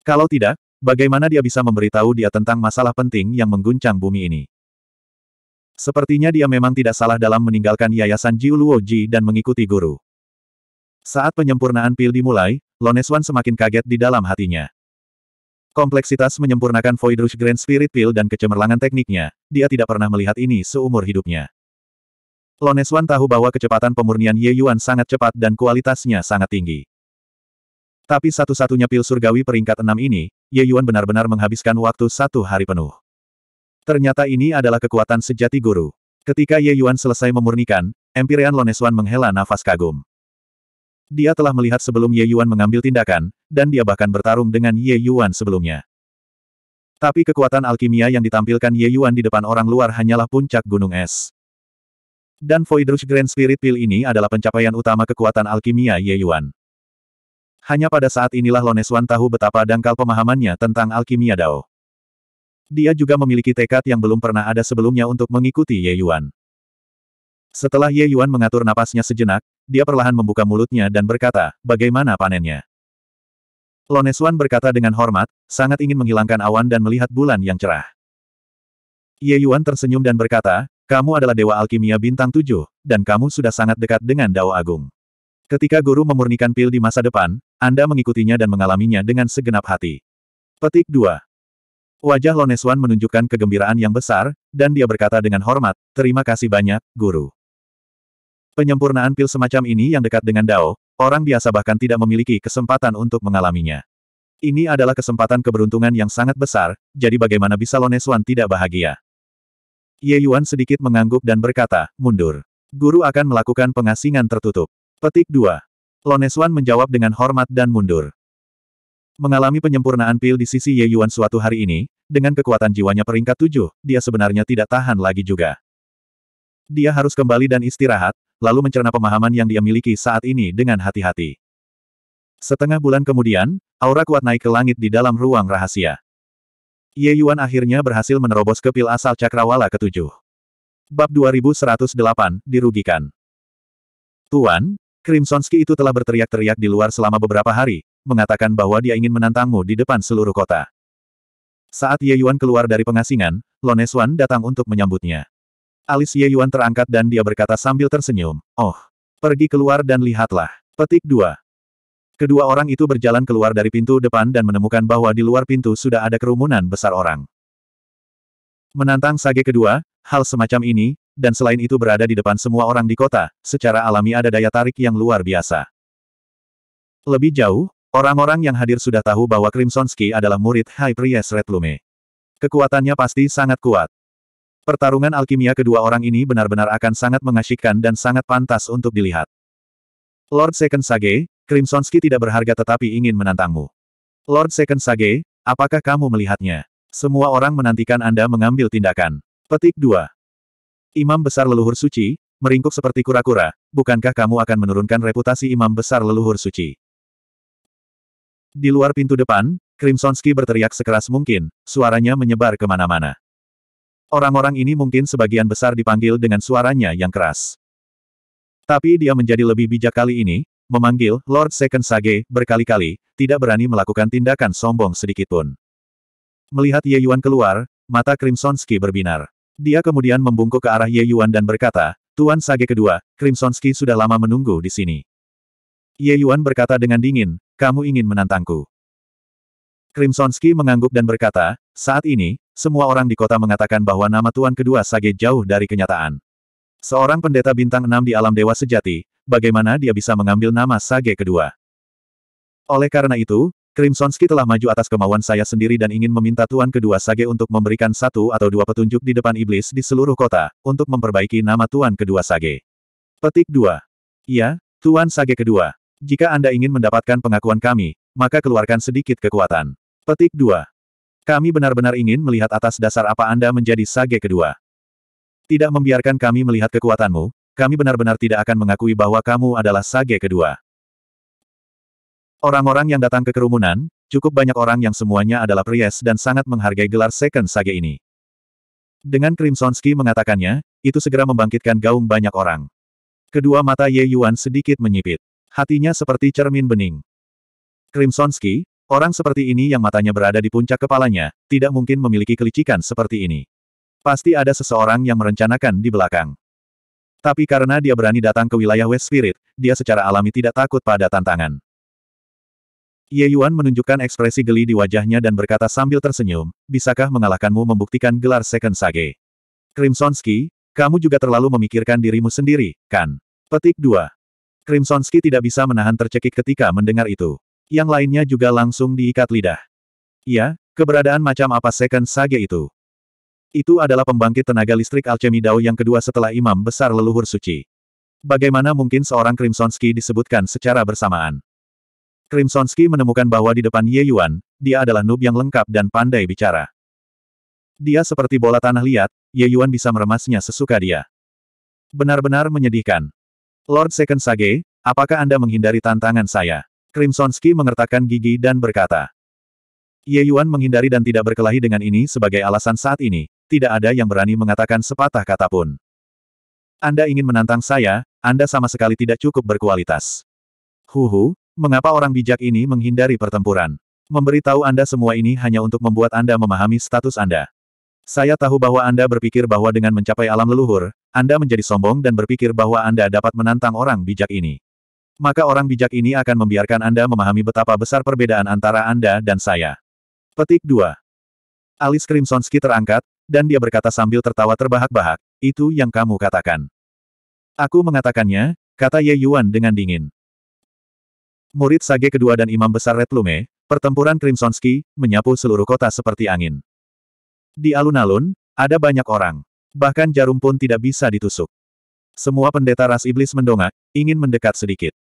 Kalau tidak, bagaimana dia bisa memberitahu dia tentang masalah penting yang mengguncang bumi ini? Sepertinya dia memang tidak salah dalam meninggalkan yayasan Jiu dan mengikuti guru. Saat penyempurnaan pil dimulai, Loneswan semakin kaget di dalam hatinya. Kompleksitas menyempurnakan Void Rush Grand Spirit Pill dan kecemerlangan tekniknya, dia tidak pernah melihat ini seumur hidupnya. Loneswan tahu bahwa kecepatan pemurnian Ye Yuan sangat cepat dan kualitasnya sangat tinggi. Tapi satu-satunya pil surgawi peringkat enam ini, Ye Yuan benar-benar menghabiskan waktu satu hari penuh. Ternyata ini adalah kekuatan sejati guru. Ketika Ye Yuan selesai memurnikan, Empyrean Loneswan menghela nafas kagum. Dia telah melihat sebelum Ye Yuan mengambil tindakan, dan dia bahkan bertarung dengan Ye Yuan sebelumnya. Tapi kekuatan alkimia yang ditampilkan Ye Yuan di depan orang luar hanyalah puncak gunung es. Dan Void Rush Grand Spirit Pill ini adalah pencapaian utama kekuatan alkimia Ye Yuan. Hanya pada saat inilah Loneswan tahu betapa dangkal pemahamannya tentang alkimia Dao. Dia juga memiliki tekad yang belum pernah ada sebelumnya untuk mengikuti Ye Yuan. Setelah Ye Yuan mengatur napasnya sejenak, dia perlahan membuka mulutnya dan berkata, bagaimana panennya? Lonesuan berkata dengan hormat, sangat ingin menghilangkan awan dan melihat bulan yang cerah. Ye Yuan tersenyum dan berkata, kamu adalah Dewa Alkimia Bintang 7, dan kamu sudah sangat dekat dengan Dao Agung. Ketika guru memurnikan pil di masa depan, Anda mengikutinya dan mengalaminya dengan segenap hati. Petik 2. Wajah Loneswan menunjukkan kegembiraan yang besar, dan dia berkata dengan hormat, terima kasih banyak, guru. Penyempurnaan pil semacam ini yang dekat dengan Dao, orang biasa bahkan tidak memiliki kesempatan untuk mengalaminya. Ini adalah kesempatan keberuntungan yang sangat besar, jadi bagaimana bisa Loneswan tidak bahagia? Ye Yuan sedikit mengangguk dan berkata, mundur. Guru akan melakukan pengasingan tertutup. Petik 2. Loneswan menjawab dengan hormat dan mundur. Mengalami penyempurnaan pil di sisi Ye Yuan suatu hari ini, dengan kekuatan jiwanya peringkat tujuh, dia sebenarnya tidak tahan lagi juga. Dia harus kembali dan istirahat, lalu mencerna pemahaman yang dia miliki saat ini dengan hati-hati. Setengah bulan kemudian, aura kuat naik ke langit di dalam ruang rahasia. Ye Yuan akhirnya berhasil menerobos ke pil asal cakrawala ketujuh. Bab 2108, dirugikan. Tuan, Krimsonski itu telah berteriak-teriak di luar selama beberapa hari, mengatakan bahwa dia ingin menantangmu di depan seluruh kota. Saat Ye Yuan keluar dari pengasingan, Loneswan datang untuk menyambutnya. Alis Ye Yuan terangkat dan dia berkata sambil tersenyum, Oh, pergi keluar dan lihatlah. Petik 2. Kedua orang itu berjalan keluar dari pintu depan dan menemukan bahwa di luar pintu sudah ada kerumunan besar orang. Menantang sage kedua, hal semacam ini, dan selain itu berada di depan semua orang di kota, secara alami ada daya tarik yang luar biasa. Lebih jauh, Orang-orang yang hadir sudah tahu bahwa Crimson adalah murid High Priest Red Lume. Kekuatannya pasti sangat kuat. Pertarungan alkimia kedua orang ini benar-benar akan sangat mengasyikkan dan sangat pantas untuk dilihat. Lord Second Sage, Crimson tidak berharga tetapi ingin menantangmu. Lord Second Sage, apakah kamu melihatnya? Semua orang menantikan Anda mengambil tindakan. Petik 2. Imam Besar Leluhur Suci, meringkuk seperti kura-kura, bukankah kamu akan menurunkan reputasi Imam Besar Leluhur Suci? Di luar pintu depan, Krimsonski berteriak sekeras mungkin, suaranya menyebar kemana-mana. Orang-orang ini mungkin sebagian besar dipanggil dengan suaranya yang keras. Tapi dia menjadi lebih bijak kali ini, memanggil Lord Second Sage berkali-kali, tidak berani melakukan tindakan sombong sedikitpun. Melihat Ye Yuan keluar, mata Krimsonski berbinar. Dia kemudian membungkuk ke arah Ye Yuan dan berkata, Tuan Sage kedua, Krimsonski sudah lama menunggu di sini. Ye Yuan berkata dengan dingin, kamu ingin menantangku. Krimsonski mengangguk dan berkata, saat ini, semua orang di kota mengatakan bahwa nama Tuan Kedua Sage jauh dari kenyataan. Seorang pendeta bintang enam di alam dewa sejati, bagaimana dia bisa mengambil nama Sage Kedua? Oleh karena itu, Krimsonski telah maju atas kemauan saya sendiri dan ingin meminta Tuan Kedua Sage untuk memberikan satu atau dua petunjuk di depan iblis di seluruh kota, untuk memperbaiki nama Tuan Kedua Sage. Petik 2. Iya, Tuan Sage Kedua. Jika Anda ingin mendapatkan pengakuan kami, maka keluarkan sedikit kekuatan. Petik 2. Kami benar-benar ingin melihat atas dasar apa Anda menjadi sage kedua. Tidak membiarkan kami melihat kekuatanmu, kami benar-benar tidak akan mengakui bahwa kamu adalah sage kedua. Orang-orang yang datang ke kerumunan, cukup banyak orang yang semuanya adalah pries dan sangat menghargai gelar second sage ini. Dengan Krimsonski mengatakannya, itu segera membangkitkan gaung banyak orang. Kedua mata Ye Yuan sedikit menyipit hatinya seperti cermin bening. Krimsonski, orang seperti ini yang matanya berada di puncak kepalanya, tidak mungkin memiliki kelicikan seperti ini. Pasti ada seseorang yang merencanakan di belakang. Tapi karena dia berani datang ke wilayah West Spirit, dia secara alami tidak takut pada tantangan. Ye Yuan menunjukkan ekspresi geli di wajahnya dan berkata sambil tersenyum, bisakah mengalahkanmu membuktikan gelar Second Sage? Krimsonski, kamu juga terlalu memikirkan dirimu sendiri, kan? Petik 2. Crimsonski tidak bisa menahan tercekik ketika mendengar itu. Yang lainnya juga langsung diikat lidah. Ya, keberadaan macam apa Second Sage itu? Itu adalah pembangkit tenaga listrik alchemy Dao yang kedua setelah Imam Besar Leluhur Suci. Bagaimana mungkin seorang Crimsonski disebutkan secara bersamaan? Crimsonski menemukan bahwa di depan Ye Yuan, dia adalah noob yang lengkap dan pandai bicara. Dia seperti bola tanah liat, Ye Yuan bisa meremasnya sesuka dia. Benar-benar menyedihkan. Lord Second Sage, apakah Anda menghindari tantangan saya? Crimsonski mengertakkan gigi dan berkata. Ye Yuan menghindari dan tidak berkelahi dengan ini sebagai alasan saat ini, tidak ada yang berani mengatakan sepatah kata pun. Anda ingin menantang saya, Anda sama sekali tidak cukup berkualitas. Huhu, mengapa orang bijak ini menghindari pertempuran? Memberitahu Anda semua ini hanya untuk membuat Anda memahami status Anda. Saya tahu bahwa Anda berpikir bahwa dengan mencapai alam leluhur, anda menjadi sombong dan berpikir bahwa Anda dapat menantang orang bijak ini. Maka orang bijak ini akan membiarkan Anda memahami betapa besar perbedaan antara Anda dan saya. Petik 2. Alis Crimsonski terangkat, dan dia berkata sambil tertawa terbahak-bahak, itu yang kamu katakan. Aku mengatakannya, kata Ye Yuan dengan dingin. Murid Sage kedua dan Imam Besar Red Retlume, pertempuran Crimsonski, menyapu seluruh kota seperti angin. Di alun-alun, ada banyak orang. Bahkan jarum pun tidak bisa ditusuk. Semua pendeta ras iblis mendongak, ingin mendekat sedikit.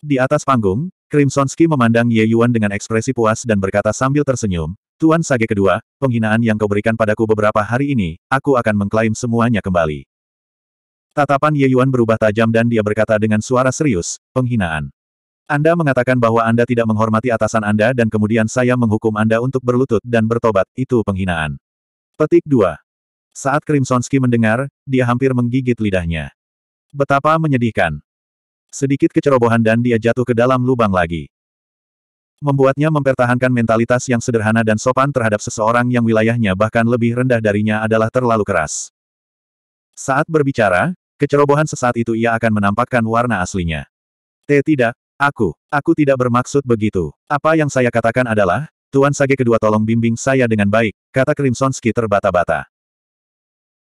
Di atas panggung, Krimsonski memandang Ye Yuan dengan ekspresi puas dan berkata sambil tersenyum, Tuan Sage kedua, penghinaan yang kau berikan padaku beberapa hari ini, aku akan mengklaim semuanya kembali. Tatapan Ye Yuan berubah tajam dan dia berkata dengan suara serius, penghinaan. Anda mengatakan bahwa Anda tidak menghormati atasan Anda dan kemudian saya menghukum Anda untuk berlutut dan bertobat, itu penghinaan. Petik 2. Saat Krimsonski mendengar, dia hampir menggigit lidahnya. Betapa menyedihkan. Sedikit kecerobohan dan dia jatuh ke dalam lubang lagi. Membuatnya mempertahankan mentalitas yang sederhana dan sopan terhadap seseorang yang wilayahnya bahkan lebih rendah darinya adalah terlalu keras. Saat berbicara, kecerobohan sesaat itu ia akan menampakkan warna aslinya. T eh, tidak, aku, aku tidak bermaksud begitu. Apa yang saya katakan adalah, Tuan Sage kedua tolong bimbing saya dengan baik, kata Krimsonski terbata-bata.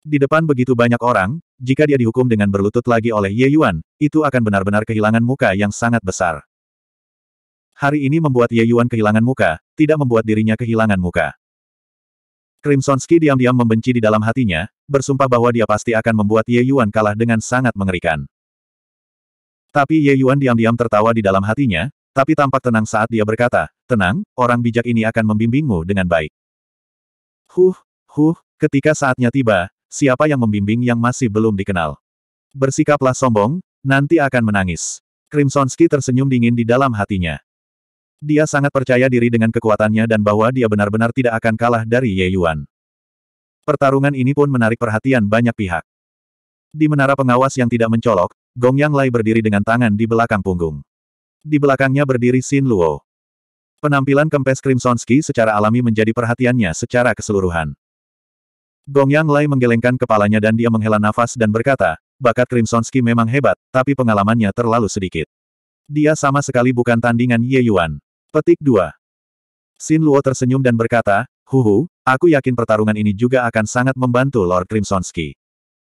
Di depan begitu banyak orang, jika dia dihukum dengan berlutut lagi oleh Ye Yuan, itu akan benar-benar kehilangan muka yang sangat besar. Hari ini membuat Ye Yuan kehilangan muka, tidak membuat dirinya kehilangan muka. Crimsonski diam-diam membenci di dalam hatinya, bersumpah bahwa dia pasti akan membuat Ye Yuan kalah dengan sangat mengerikan. Tapi Ye Yuan diam-diam tertawa di dalam hatinya, tapi tampak tenang saat dia berkata, Tenang, orang bijak ini akan membimbingmu dengan baik. Huh, huh, ketika saatnya tiba, siapa yang membimbing yang masih belum dikenal. Bersikaplah sombong, nanti akan menangis. Crimsonski tersenyum dingin di dalam hatinya. Dia sangat percaya diri dengan kekuatannya dan bahwa dia benar-benar tidak akan kalah dari Ye Yuan. Pertarungan ini pun menarik perhatian banyak pihak. Di menara pengawas yang tidak mencolok, Gong Yang Lai berdiri dengan tangan di belakang punggung. Di belakangnya berdiri Xin Luo. Penampilan kempes Crimsonski secara alami menjadi perhatiannya secara keseluruhan. Gong Yang Lai menggelengkan kepalanya dan dia menghela nafas dan berkata, bakat Ski memang hebat, tapi pengalamannya terlalu sedikit. Dia sama sekali bukan tandingan Ye Yuan. Petik 2. Xin Luo tersenyum dan berkata, Huhu, aku yakin pertarungan ini juga akan sangat membantu Lord Ski.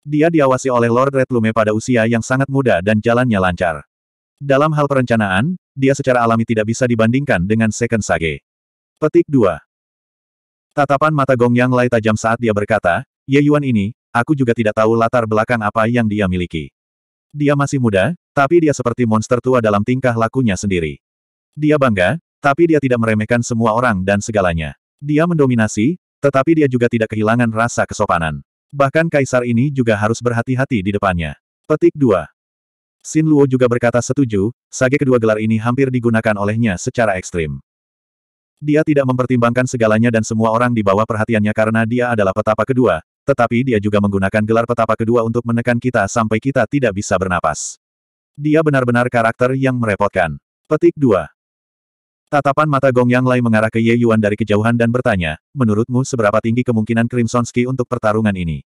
Dia diawasi oleh Lord Red Lume pada usia yang sangat muda dan jalannya lancar. Dalam hal perencanaan, dia secara alami tidak bisa dibandingkan dengan Second Sage. Petik 2. Tatapan mata Gong Yang Lai tajam saat dia berkata, Ye Yuan ini, aku juga tidak tahu latar belakang apa yang dia miliki. Dia masih muda, tapi dia seperti monster tua dalam tingkah lakunya sendiri. Dia bangga, tapi dia tidak meremehkan semua orang dan segalanya. Dia mendominasi, tetapi dia juga tidak kehilangan rasa kesopanan. Bahkan kaisar ini juga harus berhati-hati di depannya. Petik 2. Sin Luo juga berkata setuju, sage kedua gelar ini hampir digunakan olehnya secara ekstrim. Dia tidak mempertimbangkan segalanya dan semua orang di bawah perhatiannya karena dia adalah petapa kedua, tetapi dia juga menggunakan gelar petapa kedua untuk menekan kita sampai kita tidak bisa bernapas. Dia benar-benar karakter yang merepotkan. Petik 2. Tatapan mata Gong Yang Lai mengarah ke Ye Yuan dari kejauhan dan bertanya, menurutmu seberapa tinggi kemungkinan Crimson Ski untuk pertarungan ini?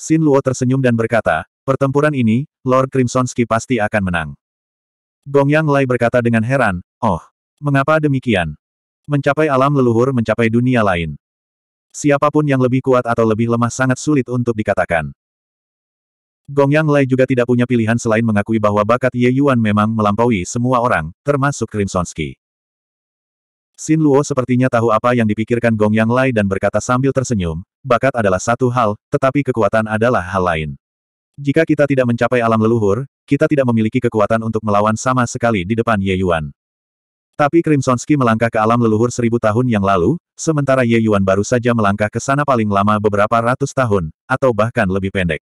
Xin Luo tersenyum dan berkata, pertempuran ini, Lord Crimson Ski pasti akan menang. Gong Yang Lai berkata dengan heran, oh, Mengapa demikian? Mencapai alam leluhur mencapai dunia lain. Siapapun yang lebih kuat atau lebih lemah sangat sulit untuk dikatakan. Gong Yang Lai juga tidak punya pilihan selain mengakui bahwa bakat Ye Yuan memang melampaui semua orang, termasuk Rimsonski. Xin Luo sepertinya tahu apa yang dipikirkan Gong Yang Lai dan berkata sambil tersenyum, bakat adalah satu hal, tetapi kekuatan adalah hal lain. Jika kita tidak mencapai alam leluhur, kita tidak memiliki kekuatan untuk melawan sama sekali di depan Ye Yuan. Tapi Crimsonski melangkah ke alam leluhur seribu tahun yang lalu, sementara Ye Yuan baru saja melangkah ke sana paling lama beberapa ratus tahun, atau bahkan lebih pendek.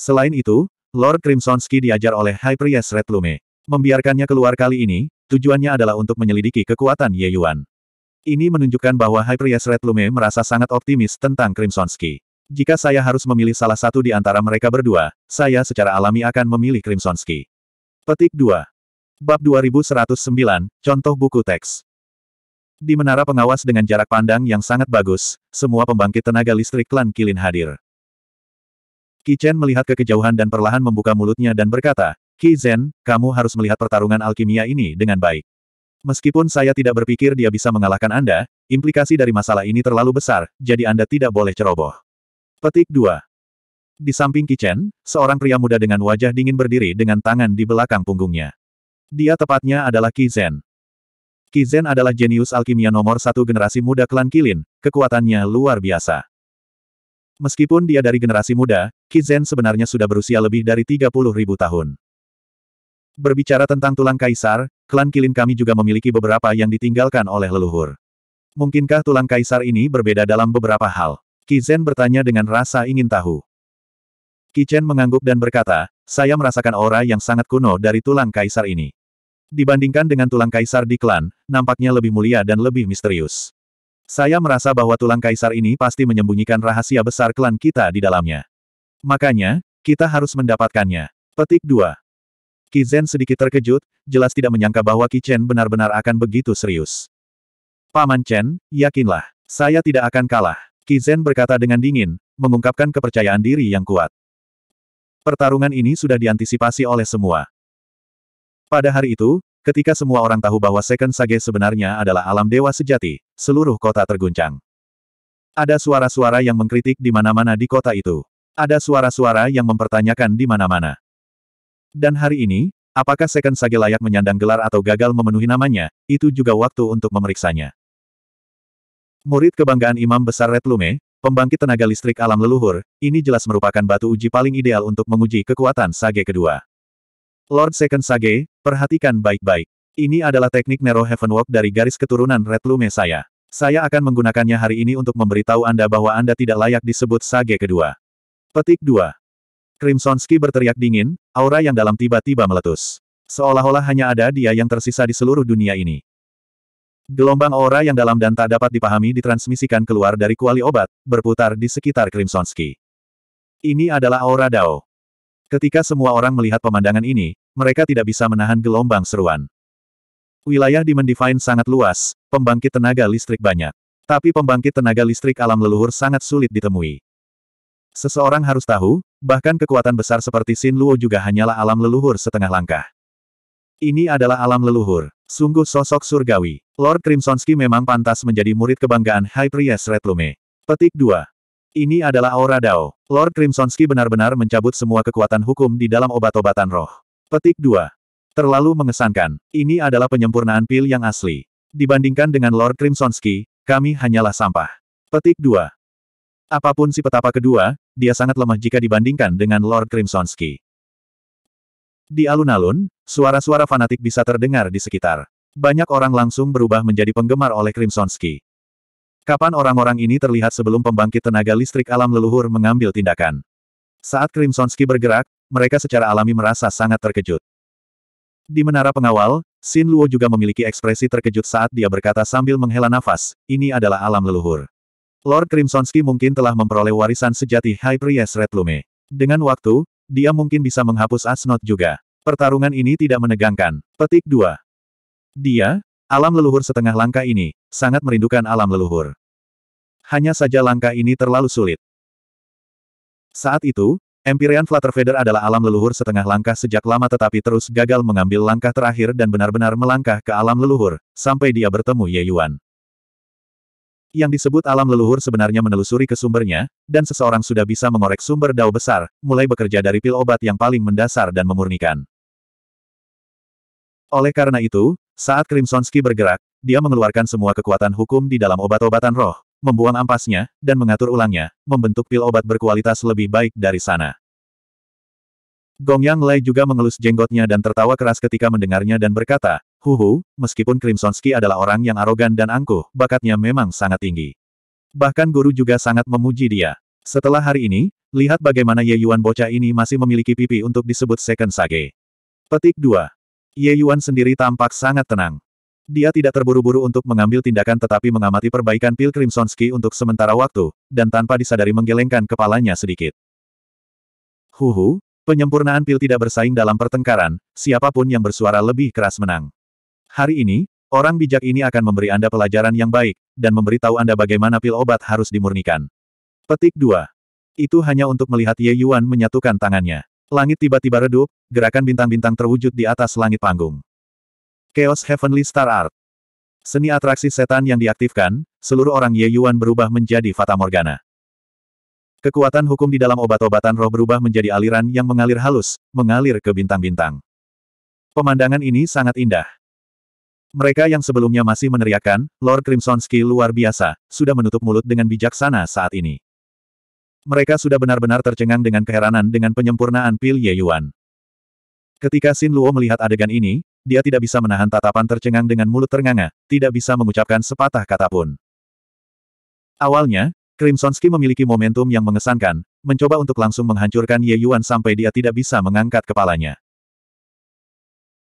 Selain itu, Lord Crimsonski diajar oleh High Priest Red Lume. Membiarkannya keluar kali ini, tujuannya adalah untuk menyelidiki kekuatan Ye Yuan. Ini menunjukkan bahwa High Priest Red Lume merasa sangat optimis tentang Crimsonski. Jika saya harus memilih salah satu di antara mereka berdua, saya secara alami akan memilih Crimsonski. Petik 2. Bab 2109, Contoh Buku Teks Di menara pengawas dengan jarak pandang yang sangat bagus, semua pembangkit tenaga listrik klan Kilin hadir. Kichen melihat ke kejauhan dan perlahan membuka mulutnya dan berkata, Ki Zen, kamu harus melihat pertarungan alkimia ini dengan baik. Meskipun saya tidak berpikir dia bisa mengalahkan Anda, implikasi dari masalah ini terlalu besar, jadi Anda tidak boleh ceroboh. Petik 2. Di samping Kichen, seorang pria muda dengan wajah dingin berdiri dengan tangan di belakang punggungnya. Dia tepatnya adalah Kizen. Kizen adalah jenius alkimia nomor satu generasi muda klan Kilin, kekuatannya luar biasa. Meskipun dia dari generasi muda, Kizen sebenarnya sudah berusia lebih dari 30 ribu tahun. Berbicara tentang tulang kaisar, klan Kilin kami juga memiliki beberapa yang ditinggalkan oleh leluhur. Mungkinkah tulang kaisar ini berbeda dalam beberapa hal? Kizen bertanya dengan rasa ingin tahu. Kizen mengangguk dan berkata, saya merasakan aura yang sangat kuno dari tulang kaisar ini. Dibandingkan dengan tulang kaisar di klan, nampaknya lebih mulia dan lebih misterius. Saya merasa bahwa tulang kaisar ini pasti menyembunyikan rahasia besar klan kita di dalamnya. Makanya, kita harus mendapatkannya. Petik 2. Kizen sedikit terkejut, jelas tidak menyangka bahwa Kichen benar-benar akan begitu serius. Paman Chen, yakinlah, saya tidak akan kalah. Kizen berkata dengan dingin, mengungkapkan kepercayaan diri yang kuat. Pertarungan ini sudah diantisipasi oleh semua. Pada hari itu, ketika semua orang tahu bahwa Second Sage sebenarnya adalah alam dewa sejati, seluruh kota terguncang. Ada suara-suara yang mengkritik di mana-mana di kota itu. Ada suara-suara yang mempertanyakan di mana-mana. Dan hari ini, apakah Second Sage layak menyandang gelar atau gagal memenuhi namanya, itu juga waktu untuk memeriksanya. Murid kebanggaan Imam Besar Red Lume, Pembangkit tenaga listrik alam leluhur, ini jelas merupakan batu uji paling ideal untuk menguji kekuatan Sage kedua. Lord Second Sage, perhatikan baik-baik. Ini adalah teknik Nero Heaven Walk dari garis keturunan Red Lume saya. Saya akan menggunakannya hari ini untuk memberitahu Anda bahwa Anda tidak layak disebut Sage kedua. Petik 2. Crimsonski berteriak dingin, aura yang dalam tiba-tiba meletus. Seolah-olah hanya ada dia yang tersisa di seluruh dunia ini. Gelombang aura yang dalam dan tak dapat dipahami ditransmisikan keluar dari kuali obat, berputar di sekitar Crimson Ini adalah aura Dao. Ketika semua orang melihat pemandangan ini, mereka tidak bisa menahan gelombang seruan. Wilayah di Mendivine sangat luas, pembangkit tenaga listrik banyak. Tapi pembangkit tenaga listrik alam leluhur sangat sulit ditemui. Seseorang harus tahu, bahkan kekuatan besar seperti Sin Luo juga hanyalah alam leluhur setengah langkah. Ini adalah alam leluhur. Sungguh sosok surgawi. Lord Crimsonski memang pantas menjadi murid kebanggaan High Priest Redlume. Petik 2. Ini adalah aura Dao. Lord Crimsonski benar-benar mencabut semua kekuatan hukum di dalam obat-obatan roh. Petik 2. Terlalu mengesankan. Ini adalah penyempurnaan pil yang asli. Dibandingkan dengan Lord Crimsonski, kami hanyalah sampah. Petik 2. Apapun si petapa kedua, dia sangat lemah jika dibandingkan dengan Lord Crimsonski. Di alun-alun, suara-suara fanatik bisa terdengar di sekitar. Banyak orang langsung berubah menjadi penggemar oleh Crimson Kapan orang-orang ini terlihat sebelum pembangkit tenaga listrik alam leluhur mengambil tindakan? Saat Crimson bergerak, mereka secara alami merasa sangat terkejut. Di menara pengawal, Xin Luo juga memiliki ekspresi terkejut saat dia berkata sambil menghela nafas, ini adalah alam leluhur. Lord Crimsonski mungkin telah memperoleh warisan sejati High Priest Red Lume. Dengan waktu, dia mungkin bisa menghapus Asnot juga. Pertarungan ini tidak menegangkan. Petik 2. Dia, alam leluhur setengah langkah ini, sangat merindukan alam leluhur. Hanya saja langkah ini terlalu sulit. Saat itu, Empyrean Flutterfeder adalah alam leluhur setengah langkah sejak lama tetapi terus gagal mengambil langkah terakhir dan benar-benar melangkah ke alam leluhur, sampai dia bertemu Ye Yuan yang disebut alam leluhur sebenarnya menelusuri ke sumbernya, dan seseorang sudah bisa mengorek sumber dao besar, mulai bekerja dari pil obat yang paling mendasar dan memurnikan. Oleh karena itu, saat Krimsonski bergerak, dia mengeluarkan semua kekuatan hukum di dalam obat-obatan roh, membuang ampasnya, dan mengatur ulangnya, membentuk pil obat berkualitas lebih baik dari sana. Gong Yang Lai juga mengelus jenggotnya dan tertawa keras ketika mendengarnya dan berkata, Huhu, meskipun Crimsonski adalah orang yang arogan dan angkuh, bakatnya memang sangat tinggi. Bahkan guru juga sangat memuji dia. Setelah hari ini, lihat bagaimana Ye Yuan bocah ini masih memiliki pipi untuk disebut second sage. Petik 2. Ye Yuan sendiri tampak sangat tenang. Dia tidak terburu-buru untuk mengambil tindakan tetapi mengamati perbaikan pil Crimsonski untuk sementara waktu, dan tanpa disadari menggelengkan kepalanya sedikit. Huhu, penyempurnaan pil tidak bersaing dalam pertengkaran, siapapun yang bersuara lebih keras menang. Hari ini, orang bijak ini akan memberi Anda pelajaran yang baik, dan memberitahu Anda bagaimana pil obat harus dimurnikan. Petik 2. Itu hanya untuk melihat Ye Yuan menyatukan tangannya. Langit tiba-tiba redup, gerakan bintang-bintang terwujud di atas langit panggung. Chaos Heavenly Star Art. Seni atraksi setan yang diaktifkan, seluruh orang Ye Yuan berubah menjadi Fata Morgana. Kekuatan hukum di dalam obat-obatan roh berubah menjadi aliran yang mengalir halus, mengalir ke bintang-bintang. Pemandangan ini sangat indah. Mereka yang sebelumnya masih meneriakan, Lord Crimson Ski luar biasa, sudah menutup mulut dengan bijaksana saat ini. Mereka sudah benar-benar tercengang dengan keheranan dengan penyempurnaan Pil Ye Yuan. Ketika Sin Luo melihat adegan ini, dia tidak bisa menahan tatapan tercengang dengan mulut ternganga, tidak bisa mengucapkan sepatah kata pun. Awalnya, Crimson Ski memiliki momentum yang mengesankan, mencoba untuk langsung menghancurkan Ye Yuan sampai dia tidak bisa mengangkat kepalanya.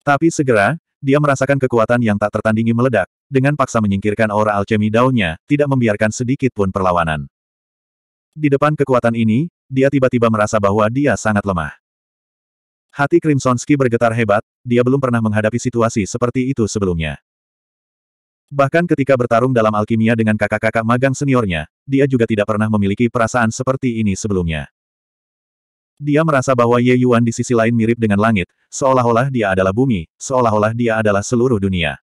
Tapi segera, dia merasakan kekuatan yang tak tertandingi meledak, dengan paksa menyingkirkan aura alchemy daunnya, tidak membiarkan sedikit pun perlawanan. Di depan kekuatan ini, dia tiba-tiba merasa bahwa dia sangat lemah. Hati Krimsonski bergetar hebat, dia belum pernah menghadapi situasi seperti itu sebelumnya. Bahkan ketika bertarung dalam alkimia dengan kakak-kakak magang seniornya, dia juga tidak pernah memiliki perasaan seperti ini sebelumnya. Dia merasa bahwa Ye Yuan di sisi lain mirip dengan langit, seolah-olah dia adalah bumi, seolah-olah dia adalah seluruh dunia.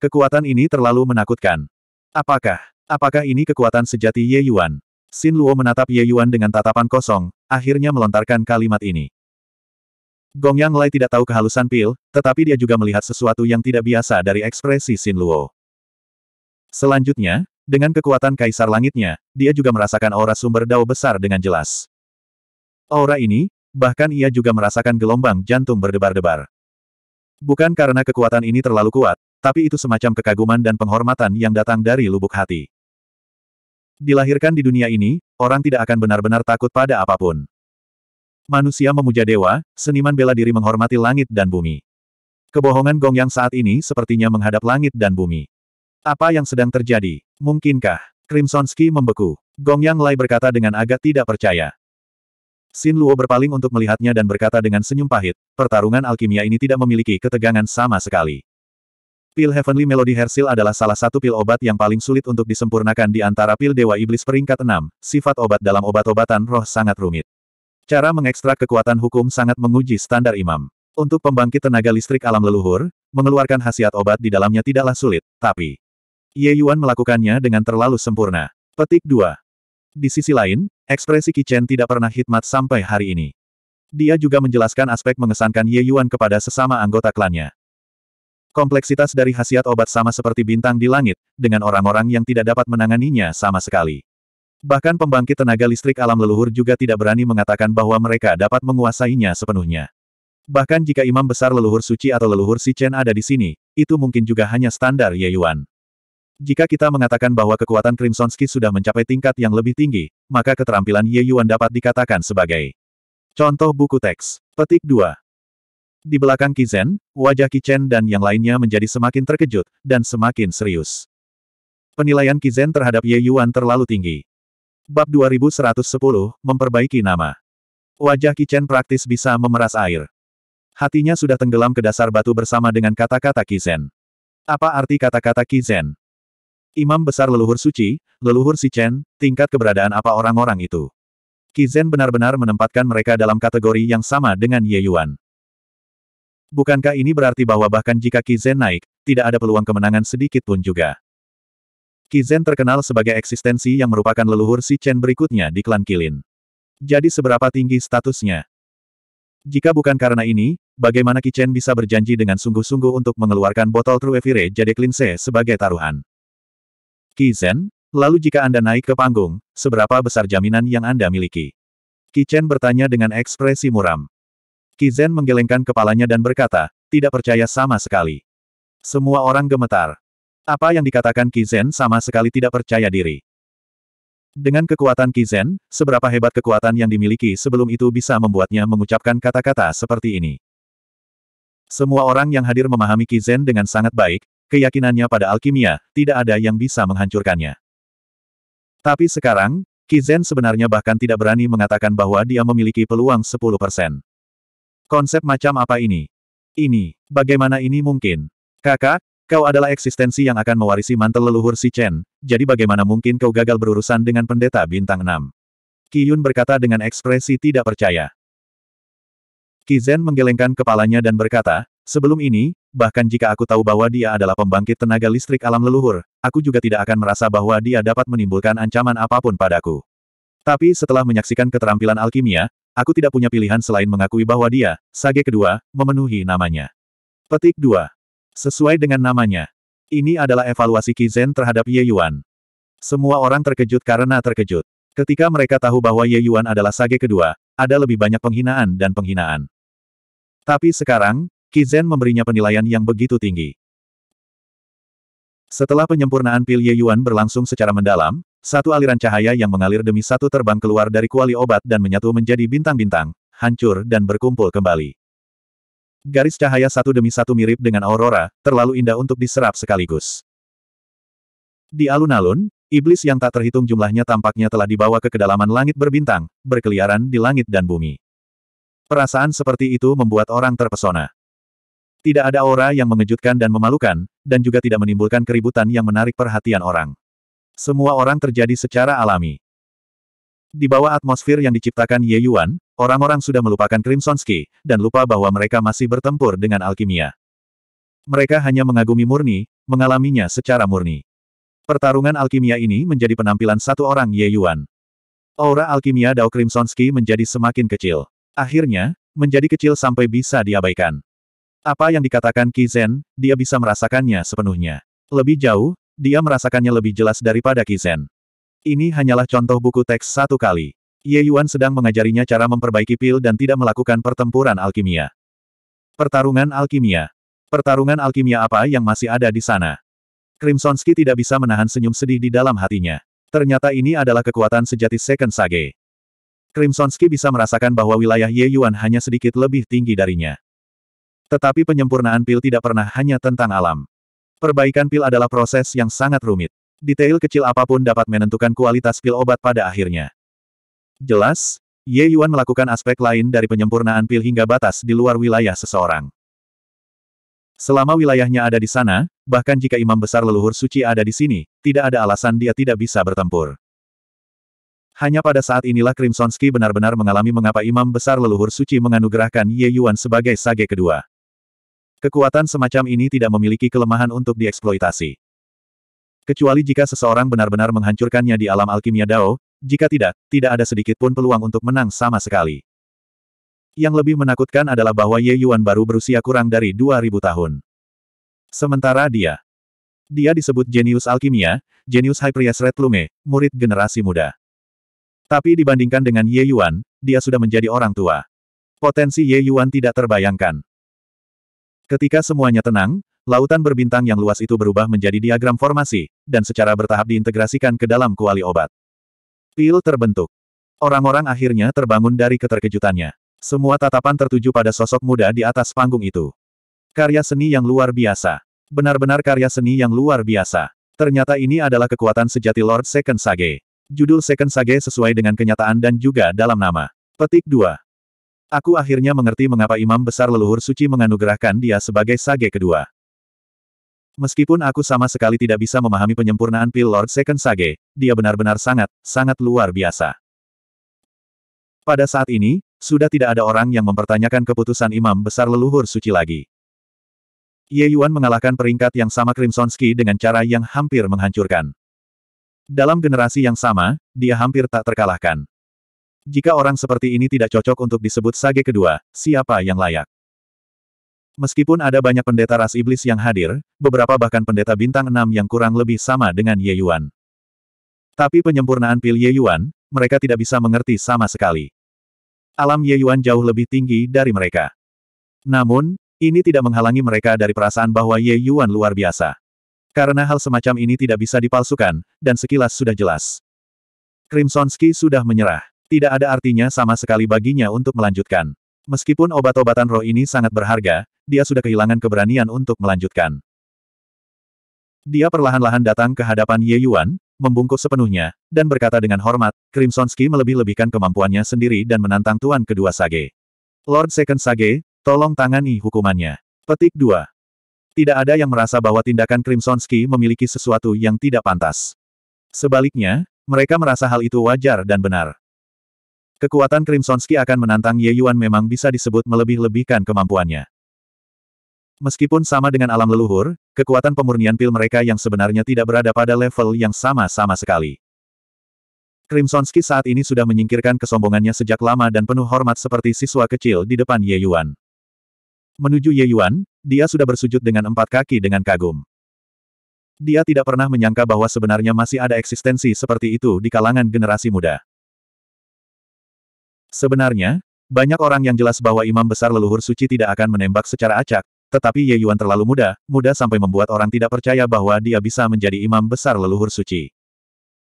Kekuatan ini terlalu menakutkan. Apakah, apakah ini kekuatan sejati Ye Yuan? Xin Luo menatap Ye Yuan dengan tatapan kosong, akhirnya melontarkan kalimat ini. Gong Yang Lai tidak tahu kehalusan pil, tetapi dia juga melihat sesuatu yang tidak biasa dari ekspresi Xin Luo. Selanjutnya, dengan kekuatan Kaisar Langitnya, dia juga merasakan aura sumber dao besar dengan jelas aura ini, bahkan ia juga merasakan gelombang jantung berdebar-debar. Bukan karena kekuatan ini terlalu kuat, tapi itu semacam kekaguman dan penghormatan yang datang dari lubuk hati. Dilahirkan di dunia ini, orang tidak akan benar-benar takut pada apapun. Manusia memuja dewa, seniman bela diri menghormati langit dan bumi. Kebohongan Gong Yang saat ini sepertinya menghadap langit dan bumi. Apa yang sedang terjadi? Mungkinkah? Crimson membeku. Gong Yang Lai berkata dengan agak tidak percaya. Xin Luo berpaling untuk melihatnya dan berkata dengan senyum pahit, pertarungan alkimia ini tidak memiliki ketegangan sama sekali. Pil Heavenly Melody Hersil adalah salah satu pil obat yang paling sulit untuk disempurnakan di antara pil Dewa Iblis peringkat 6, sifat obat dalam obat-obatan roh sangat rumit. Cara mengekstrak kekuatan hukum sangat menguji standar imam. Untuk pembangkit tenaga listrik alam leluhur, mengeluarkan khasiat obat di dalamnya tidaklah sulit, tapi Ye Yuan melakukannya dengan terlalu sempurna. Petik 2. Di sisi lain, Ekspresi Kichen tidak pernah hikmat sampai hari ini. Dia juga menjelaskan aspek mengesankan Ye Yuan kepada sesama anggota klannya. Kompleksitas dari khasiat obat sama seperti bintang di langit, dengan orang-orang yang tidak dapat menanganinya sama sekali. Bahkan pembangkit tenaga listrik alam leluhur juga tidak berani mengatakan bahwa mereka dapat menguasainya sepenuhnya. Bahkan jika imam besar leluhur suci atau leluhur si Chen ada di sini, itu mungkin juga hanya standar Ye Yuan. Jika kita mengatakan bahwa kekuatan Crimson Ski sudah mencapai tingkat yang lebih tinggi, maka keterampilan Ye Yuan dapat dikatakan sebagai contoh buku teks. Petik 2. Di belakang Kizen, wajah Kichen dan yang lainnya menjadi semakin terkejut, dan semakin serius. Penilaian Kizen terhadap Ye Yuan terlalu tinggi. Bab 2110, Memperbaiki Nama. Wajah Kichen praktis bisa memeras air. Hatinya sudah tenggelam ke dasar batu bersama dengan kata-kata Kizen. Apa arti kata-kata Kizen? Imam besar leluhur suci, leluhur si Chen, tingkat keberadaan apa orang-orang itu. Kizen benar-benar menempatkan mereka dalam kategori yang sama dengan Ye Yuan. Bukankah ini berarti bahwa bahkan jika Kizen naik, tidak ada peluang kemenangan sedikit pun juga. Kizen terkenal sebagai eksistensi yang merupakan leluhur si Chen berikutnya di klan Kilin. Jadi seberapa tinggi statusnya? Jika bukan karena ini, bagaimana Kichen bisa berjanji dengan sungguh-sungguh untuk mengeluarkan botol True Evire jadi Klinse sebagai taruhan? Qi Zhen, lalu jika Anda naik ke panggung, seberapa besar jaminan yang Anda miliki? Qi Chen bertanya dengan ekspresi muram. Qi Zhen menggelengkan kepalanya dan berkata, tidak percaya sama sekali. Semua orang gemetar. Apa yang dikatakan Qi Zhen sama sekali tidak percaya diri. Dengan kekuatan Kizen, seberapa hebat kekuatan yang dimiliki sebelum itu bisa membuatnya mengucapkan kata-kata seperti ini. Semua orang yang hadir memahami Kizen dengan sangat baik, keyakinannya pada alkimia, tidak ada yang bisa menghancurkannya. Tapi sekarang, Kizen sebenarnya bahkan tidak berani mengatakan bahwa dia memiliki peluang 10%. Konsep macam apa ini? Ini, bagaimana ini mungkin? Kakak, kau adalah eksistensi yang akan mewarisi mantel leluhur si Chen, jadi bagaimana mungkin kau gagal berurusan dengan pendeta bintang 6? Yun berkata dengan ekspresi tidak percaya. Kizen menggelengkan kepalanya dan berkata, Sebelum ini, Bahkan jika aku tahu bahwa dia adalah pembangkit tenaga listrik alam leluhur, aku juga tidak akan merasa bahwa dia dapat menimbulkan ancaman apapun padaku. Tapi setelah menyaksikan keterampilan alkimia, aku tidak punya pilihan selain mengakui bahwa dia, Sage kedua, memenuhi namanya. Petik 2. Sesuai dengan namanya. Ini adalah evaluasi Kizen terhadap Ye Yuan. Semua orang terkejut karena terkejut. Ketika mereka tahu bahwa Ye Yuan adalah sage kedua, ada lebih banyak penghinaan dan penghinaan. Tapi sekarang, Kizen memberinya penilaian yang begitu tinggi. Setelah penyempurnaan pil Ye Yuan berlangsung secara mendalam, satu aliran cahaya yang mengalir demi satu terbang keluar dari kuali obat dan menyatu menjadi bintang-bintang, hancur dan berkumpul kembali. Garis cahaya satu demi satu mirip dengan aurora, terlalu indah untuk diserap sekaligus. Di alun-alun, iblis yang tak terhitung jumlahnya tampaknya telah dibawa ke kedalaman langit berbintang, berkeliaran di langit dan bumi. Perasaan seperti itu membuat orang terpesona. Tidak ada aura yang mengejutkan dan memalukan, dan juga tidak menimbulkan keributan yang menarik perhatian orang. Semua orang terjadi secara alami. Di bawah atmosfer yang diciptakan Ye Yuan, orang-orang sudah melupakan Crimson Ski, dan lupa bahwa mereka masih bertempur dengan alkimia. Mereka hanya mengagumi murni, mengalaminya secara murni. Pertarungan alkimia ini menjadi penampilan satu orang Ye Yuan. Aura alkimia Dao Crimson Ski menjadi semakin kecil. Akhirnya, menjadi kecil sampai bisa diabaikan. Apa yang dikatakan Kizen, dia bisa merasakannya sepenuhnya. Lebih jauh, dia merasakannya lebih jelas daripada Kizen. Ini hanyalah contoh buku teks satu kali. Ye Yuan sedang mengajarinya cara memperbaiki pil dan tidak melakukan pertempuran alkimia. Pertarungan alkimia. Pertarungan alkimia apa yang masih ada di sana? Krimsonski tidak bisa menahan senyum sedih di dalam hatinya. Ternyata ini adalah kekuatan sejati Second Sage. Krimsonski bisa merasakan bahwa wilayah Ye Yuan hanya sedikit lebih tinggi darinya. Tetapi penyempurnaan pil tidak pernah hanya tentang alam. Perbaikan pil adalah proses yang sangat rumit. Detail kecil apapun dapat menentukan kualitas pil obat pada akhirnya. Jelas, Ye Yuan melakukan aspek lain dari penyempurnaan pil hingga batas di luar wilayah seseorang. Selama wilayahnya ada di sana, bahkan jika imam besar leluhur suci ada di sini, tidak ada alasan dia tidak bisa bertempur. Hanya pada saat inilah Krimsonski benar-benar mengalami mengapa Imam Besar Leluhur Suci menganugerahkan Ye Yuan sebagai sage kedua. Kekuatan semacam ini tidak memiliki kelemahan untuk dieksploitasi. Kecuali jika seseorang benar-benar menghancurkannya di alam alkimia Dao, jika tidak, tidak ada sedikit pun peluang untuk menang sama sekali. Yang lebih menakutkan adalah bahwa Ye Yuan baru berusia kurang dari 2000 tahun. Sementara dia, dia disebut jenius alkimia, jenius Hyperias Red Plume, murid generasi muda. Tapi dibandingkan dengan Ye Yuan, dia sudah menjadi orang tua. Potensi Ye Yuan tidak terbayangkan. Ketika semuanya tenang, lautan berbintang yang luas itu berubah menjadi diagram formasi, dan secara bertahap diintegrasikan ke dalam kuali obat. Pil terbentuk. Orang-orang akhirnya terbangun dari keterkejutannya. Semua tatapan tertuju pada sosok muda di atas panggung itu. Karya seni yang luar biasa. Benar-benar karya seni yang luar biasa. Ternyata ini adalah kekuatan sejati Lord Second Sage. Judul Second Sage sesuai dengan kenyataan dan juga dalam nama. Petik 2. Aku akhirnya mengerti mengapa Imam Besar Leluhur Suci menganugerahkan dia sebagai Sage kedua. Meskipun aku sama sekali tidak bisa memahami penyempurnaan Pil Lord Second Sage, dia benar-benar sangat, sangat luar biasa. Pada saat ini, sudah tidak ada orang yang mempertanyakan keputusan Imam Besar Leluhur Suci lagi. Ye Yuan mengalahkan peringkat yang sama Crimson Ski dengan cara yang hampir menghancurkan. Dalam generasi yang sama, dia hampir tak terkalahkan. Jika orang seperti ini tidak cocok untuk disebut sage kedua, siapa yang layak? Meskipun ada banyak pendeta ras iblis yang hadir, beberapa bahkan pendeta bintang enam yang kurang lebih sama dengan Ye Yuan. Tapi penyempurnaan pil Ye Yuan, mereka tidak bisa mengerti sama sekali. Alam Ye Yuan jauh lebih tinggi dari mereka. Namun, ini tidak menghalangi mereka dari perasaan bahwa Ye Yuan luar biasa. Karena hal semacam ini tidak bisa dipalsukan, dan sekilas sudah jelas. Crimsonski sudah menyerah. Tidak ada artinya sama sekali baginya untuk melanjutkan. Meskipun obat-obatan roh ini sangat berharga, dia sudah kehilangan keberanian untuk melanjutkan. Dia perlahan-lahan datang ke hadapan Ye Yuan, membungkuk sepenuhnya, dan berkata dengan hormat, Crimson Ski melebih-lebihkan kemampuannya sendiri dan menantang Tuan Kedua Sage. Lord Second Sage, tolong tangani hukumannya. Petik 2. Tidak ada yang merasa bahwa tindakan Crimson Ski memiliki sesuatu yang tidak pantas. Sebaliknya, mereka merasa hal itu wajar dan benar. Kekuatan Ski akan menantang Ye Yuan memang bisa disebut melebih-lebihkan kemampuannya. Meskipun sama dengan alam leluhur, kekuatan pemurnian pil mereka yang sebenarnya tidak berada pada level yang sama-sama sekali. Ski saat ini sudah menyingkirkan kesombongannya sejak lama dan penuh hormat seperti siswa kecil di depan Ye Yuan. Menuju Ye Yuan, dia sudah bersujud dengan empat kaki dengan kagum. Dia tidak pernah menyangka bahwa sebenarnya masih ada eksistensi seperti itu di kalangan generasi muda. Sebenarnya, banyak orang yang jelas bahwa imam besar leluhur suci tidak akan menembak secara acak, tetapi Ye Yuan terlalu muda, muda sampai membuat orang tidak percaya bahwa dia bisa menjadi imam besar leluhur suci.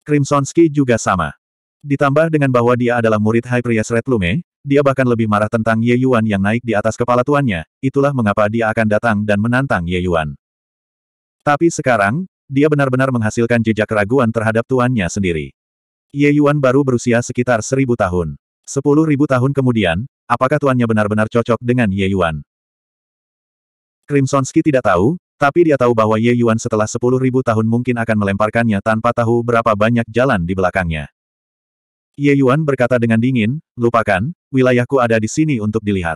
Crimsonski juga sama. Ditambah dengan bahwa dia adalah murid High Priest Red Lume, dia bahkan lebih marah tentang Ye Yuan yang naik di atas kepala tuannya, itulah mengapa dia akan datang dan menantang Ye Yuan. Tapi sekarang, dia benar-benar menghasilkan jejak keraguan terhadap tuannya sendiri. Ye Yuan baru berusia sekitar seribu tahun. Sepuluh ribu tahun kemudian, apakah tuannya benar-benar cocok dengan Ye Yuan? Crimsonski tidak tahu, tapi dia tahu bahwa Ye Yuan setelah sepuluh ribu tahun mungkin akan melemparkannya tanpa tahu berapa banyak jalan di belakangnya. Ye Yuan berkata dengan dingin, lupakan, wilayahku ada di sini untuk dilihat.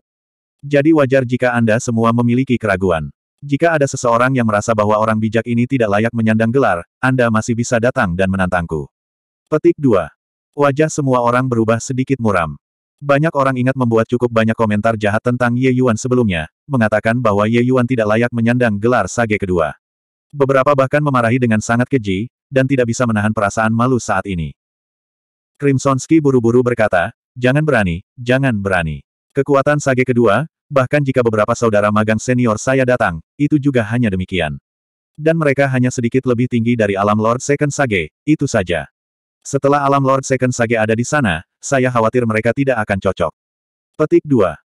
Jadi wajar jika Anda semua memiliki keraguan. Jika ada seseorang yang merasa bahwa orang bijak ini tidak layak menyandang gelar, Anda masih bisa datang dan menantangku. Petik 2. Wajah semua orang berubah sedikit muram. Banyak orang ingat membuat cukup banyak komentar jahat tentang Ye Yuan sebelumnya, mengatakan bahwa Ye Yuan tidak layak menyandang gelar sage kedua. Beberapa bahkan memarahi dengan sangat keji, dan tidak bisa menahan perasaan malu saat ini. Crimsonski buru-buru berkata, jangan berani, jangan berani. Kekuatan sage kedua, bahkan jika beberapa saudara magang senior saya datang, itu juga hanya demikian. Dan mereka hanya sedikit lebih tinggi dari alam Lord Second Sage, itu saja. Setelah alam Lord Second Sage ada di sana, saya khawatir mereka tidak akan cocok. Petik 2.